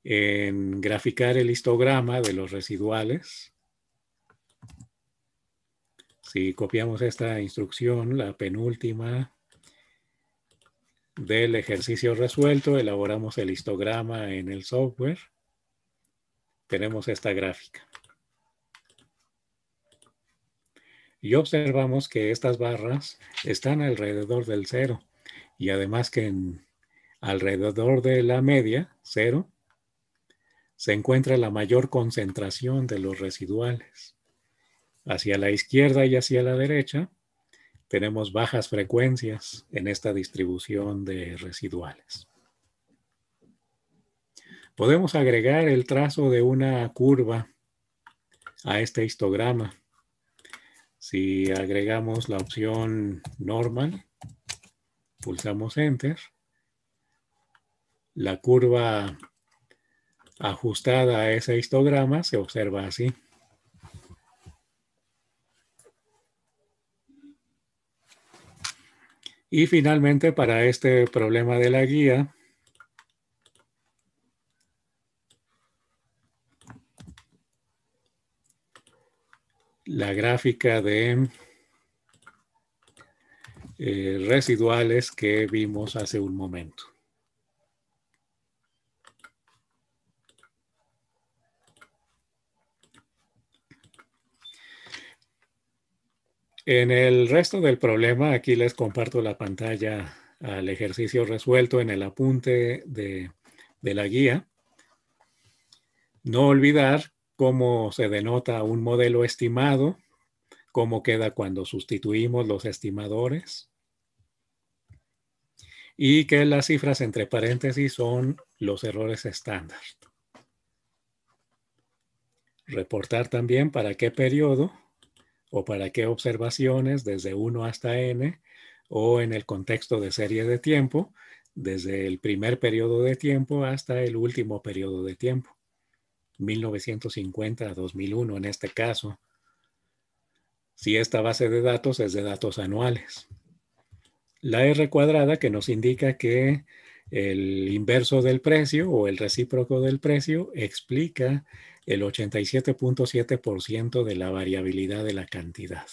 en graficar el histograma de los residuales. Si copiamos esta instrucción, la penúltima del ejercicio resuelto, elaboramos el histograma en el software. Tenemos esta gráfica. Y observamos que estas barras están alrededor del cero y además que en, alrededor de la media, cero, se encuentra la mayor concentración de los residuales. Hacia la izquierda y hacia la derecha tenemos bajas frecuencias en esta distribución de residuales. Podemos agregar el trazo de una curva a este histograma. Si agregamos la opción normal, pulsamos Enter. La curva ajustada a ese histograma se observa así. Y finalmente, para este problema de la guía, la gráfica de eh, residuales que vimos hace un momento. En el resto del problema, aquí les comparto la pantalla al ejercicio resuelto en el apunte de, de la guía. No olvidar cómo se denota un modelo estimado cómo queda cuando sustituimos los estimadores. Y que las cifras entre paréntesis son los errores estándar. Reportar también para qué periodo o para qué observaciones desde 1 hasta n o en el contexto de serie de tiempo, desde el primer periodo de tiempo hasta el último periodo de tiempo, 1950 a 2001 en este caso, si esta base de datos es de datos anuales. La R cuadrada que nos indica que el inverso del precio o el recíproco del precio explica el 87.7% de la variabilidad de la cantidad.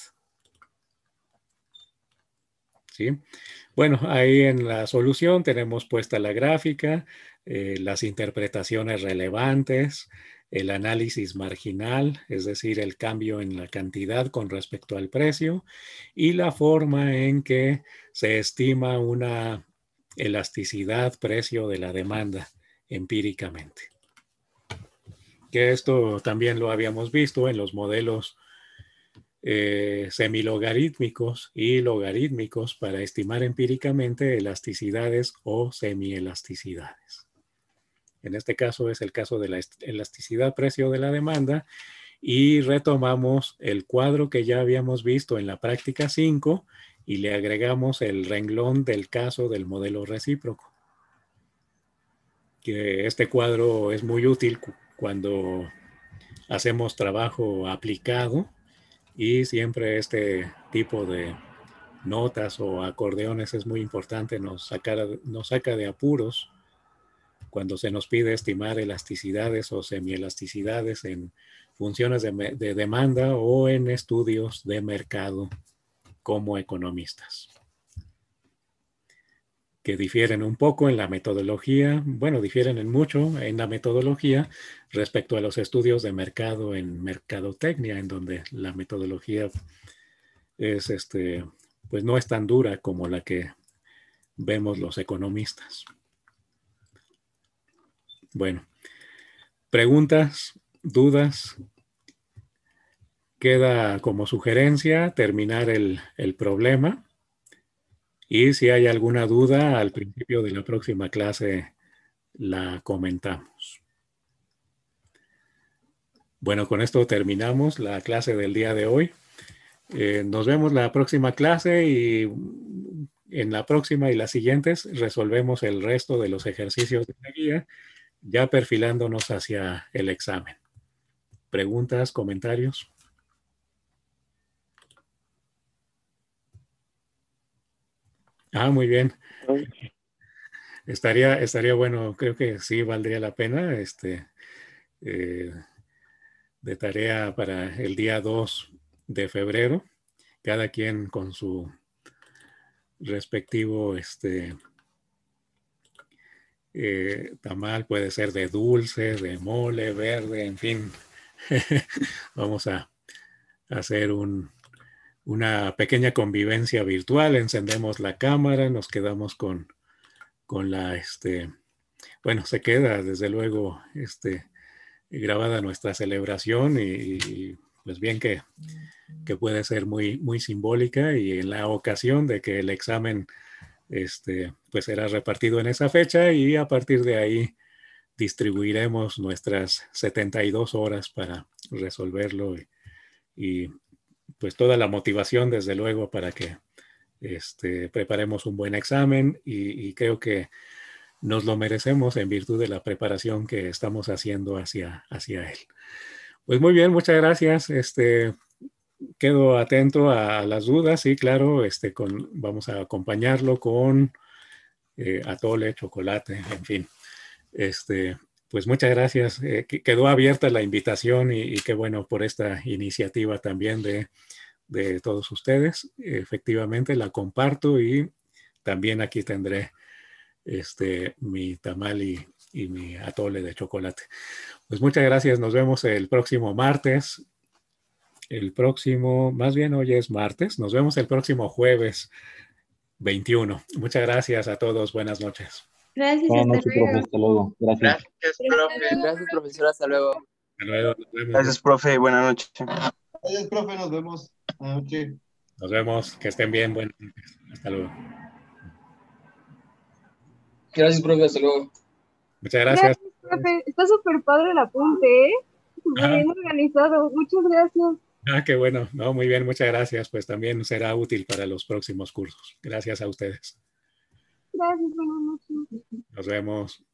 ¿Sí? Bueno, ahí en la solución tenemos puesta la gráfica, eh, las interpretaciones relevantes, el análisis marginal, es decir, el cambio en la cantidad con respecto al precio, y la forma en que se estima una elasticidad precio de la demanda empíricamente. Que esto también lo habíamos visto en los modelos eh, semilogarítmicos y logarítmicos para estimar empíricamente elasticidades o semielasticidades. En este caso es el caso de la elasticidad precio de la demanda y retomamos el cuadro que ya habíamos visto en la práctica 5 y le agregamos el renglón del caso del modelo recíproco. Que este cuadro es muy útil cuando hacemos trabajo aplicado y siempre este tipo de notas o acordeones es muy importante, nos, nos saca de apuros cuando se nos pide estimar elasticidades o semielasticidades en funciones de, demanda o en estudios de mercado como economistas que difieren un poco en la metodología, bueno, difieren en mucho en la metodología respecto a los estudios de mercado en mercadotecnia, en donde la metodología es este, pues no es tan dura como la que vemos los economistas. Bueno, preguntas, dudas. Queda como sugerencia terminar el, problema. Y si hay alguna duda, al principio de la próxima clase la comentamos. Bueno, con esto terminamos la clase del día de hoy. Eh, nos vemos la próxima clase y en la próxima y las siguientes resolvemos el resto de los ejercicios de la guía ya perfilándonos hacia el examen. ¿Preguntas, comentarios? Ah, muy bien. Estaría, estaría bueno, creo que sí valdría la pena. Este, eh, de tarea para el día 2 de febrero, cada quien con su respectivo este, eh, tamal, puede ser de dulce, de mole, verde, en fin. Vamos a hacer una pequeña convivencia virtual, encendemos la cámara, nos quedamos con, con la, este, bueno, se queda desde luego este, grabada nuestra celebración y, pues bien que, que, puede ser muy, muy simbólica y en la ocasión de que el examen este, pues será repartido en esa fecha y a partir de ahí distribuiremos nuestras 72 horas para resolverlo y, pues toda la motivación desde luego para que este, preparemos un buen examen y, y, creo que nos lo merecemos en virtud de la preparación que estamos haciendo hacia, hacia él. Pues muy bien, muchas gracias. Este, quedo atento a las dudas y claro, este, con, vamos a acompañarlo con eh, atole, chocolate, en fin. Este, pues muchas gracias. Eh, quedó abierta la invitación y, y, qué bueno por esta iniciativa también de, todos ustedes. Efectivamente, la comparto y también aquí tendré este, mi tamal y mi atole de chocolate. Pues muchas gracias. Nos vemos el próximo martes el próximo, más bien hoy es martes, nos vemos el próximo jueves 21. Muchas gracias a todos, buenas noches. Gracias, buenas noches, profe, hasta luego. Gracias. Gracias, profe. Gracias, profesor, hasta luego. Hasta luego, Gracias, profe, buenas noches. Gracias, profe, nos vemos. Nos vemos, que estén bien, buenas noches. Hasta luego. Gracias, profe, hasta luego. Muchas gracias. Está súper padre el apunte, ¿eh? bien organizado. Muchas gracias. Ah, qué bueno. No, muy bien, muchas gracias. Pues también será útil para los próximos cursos. Gracias a ustedes. Gracias, Nos vemos.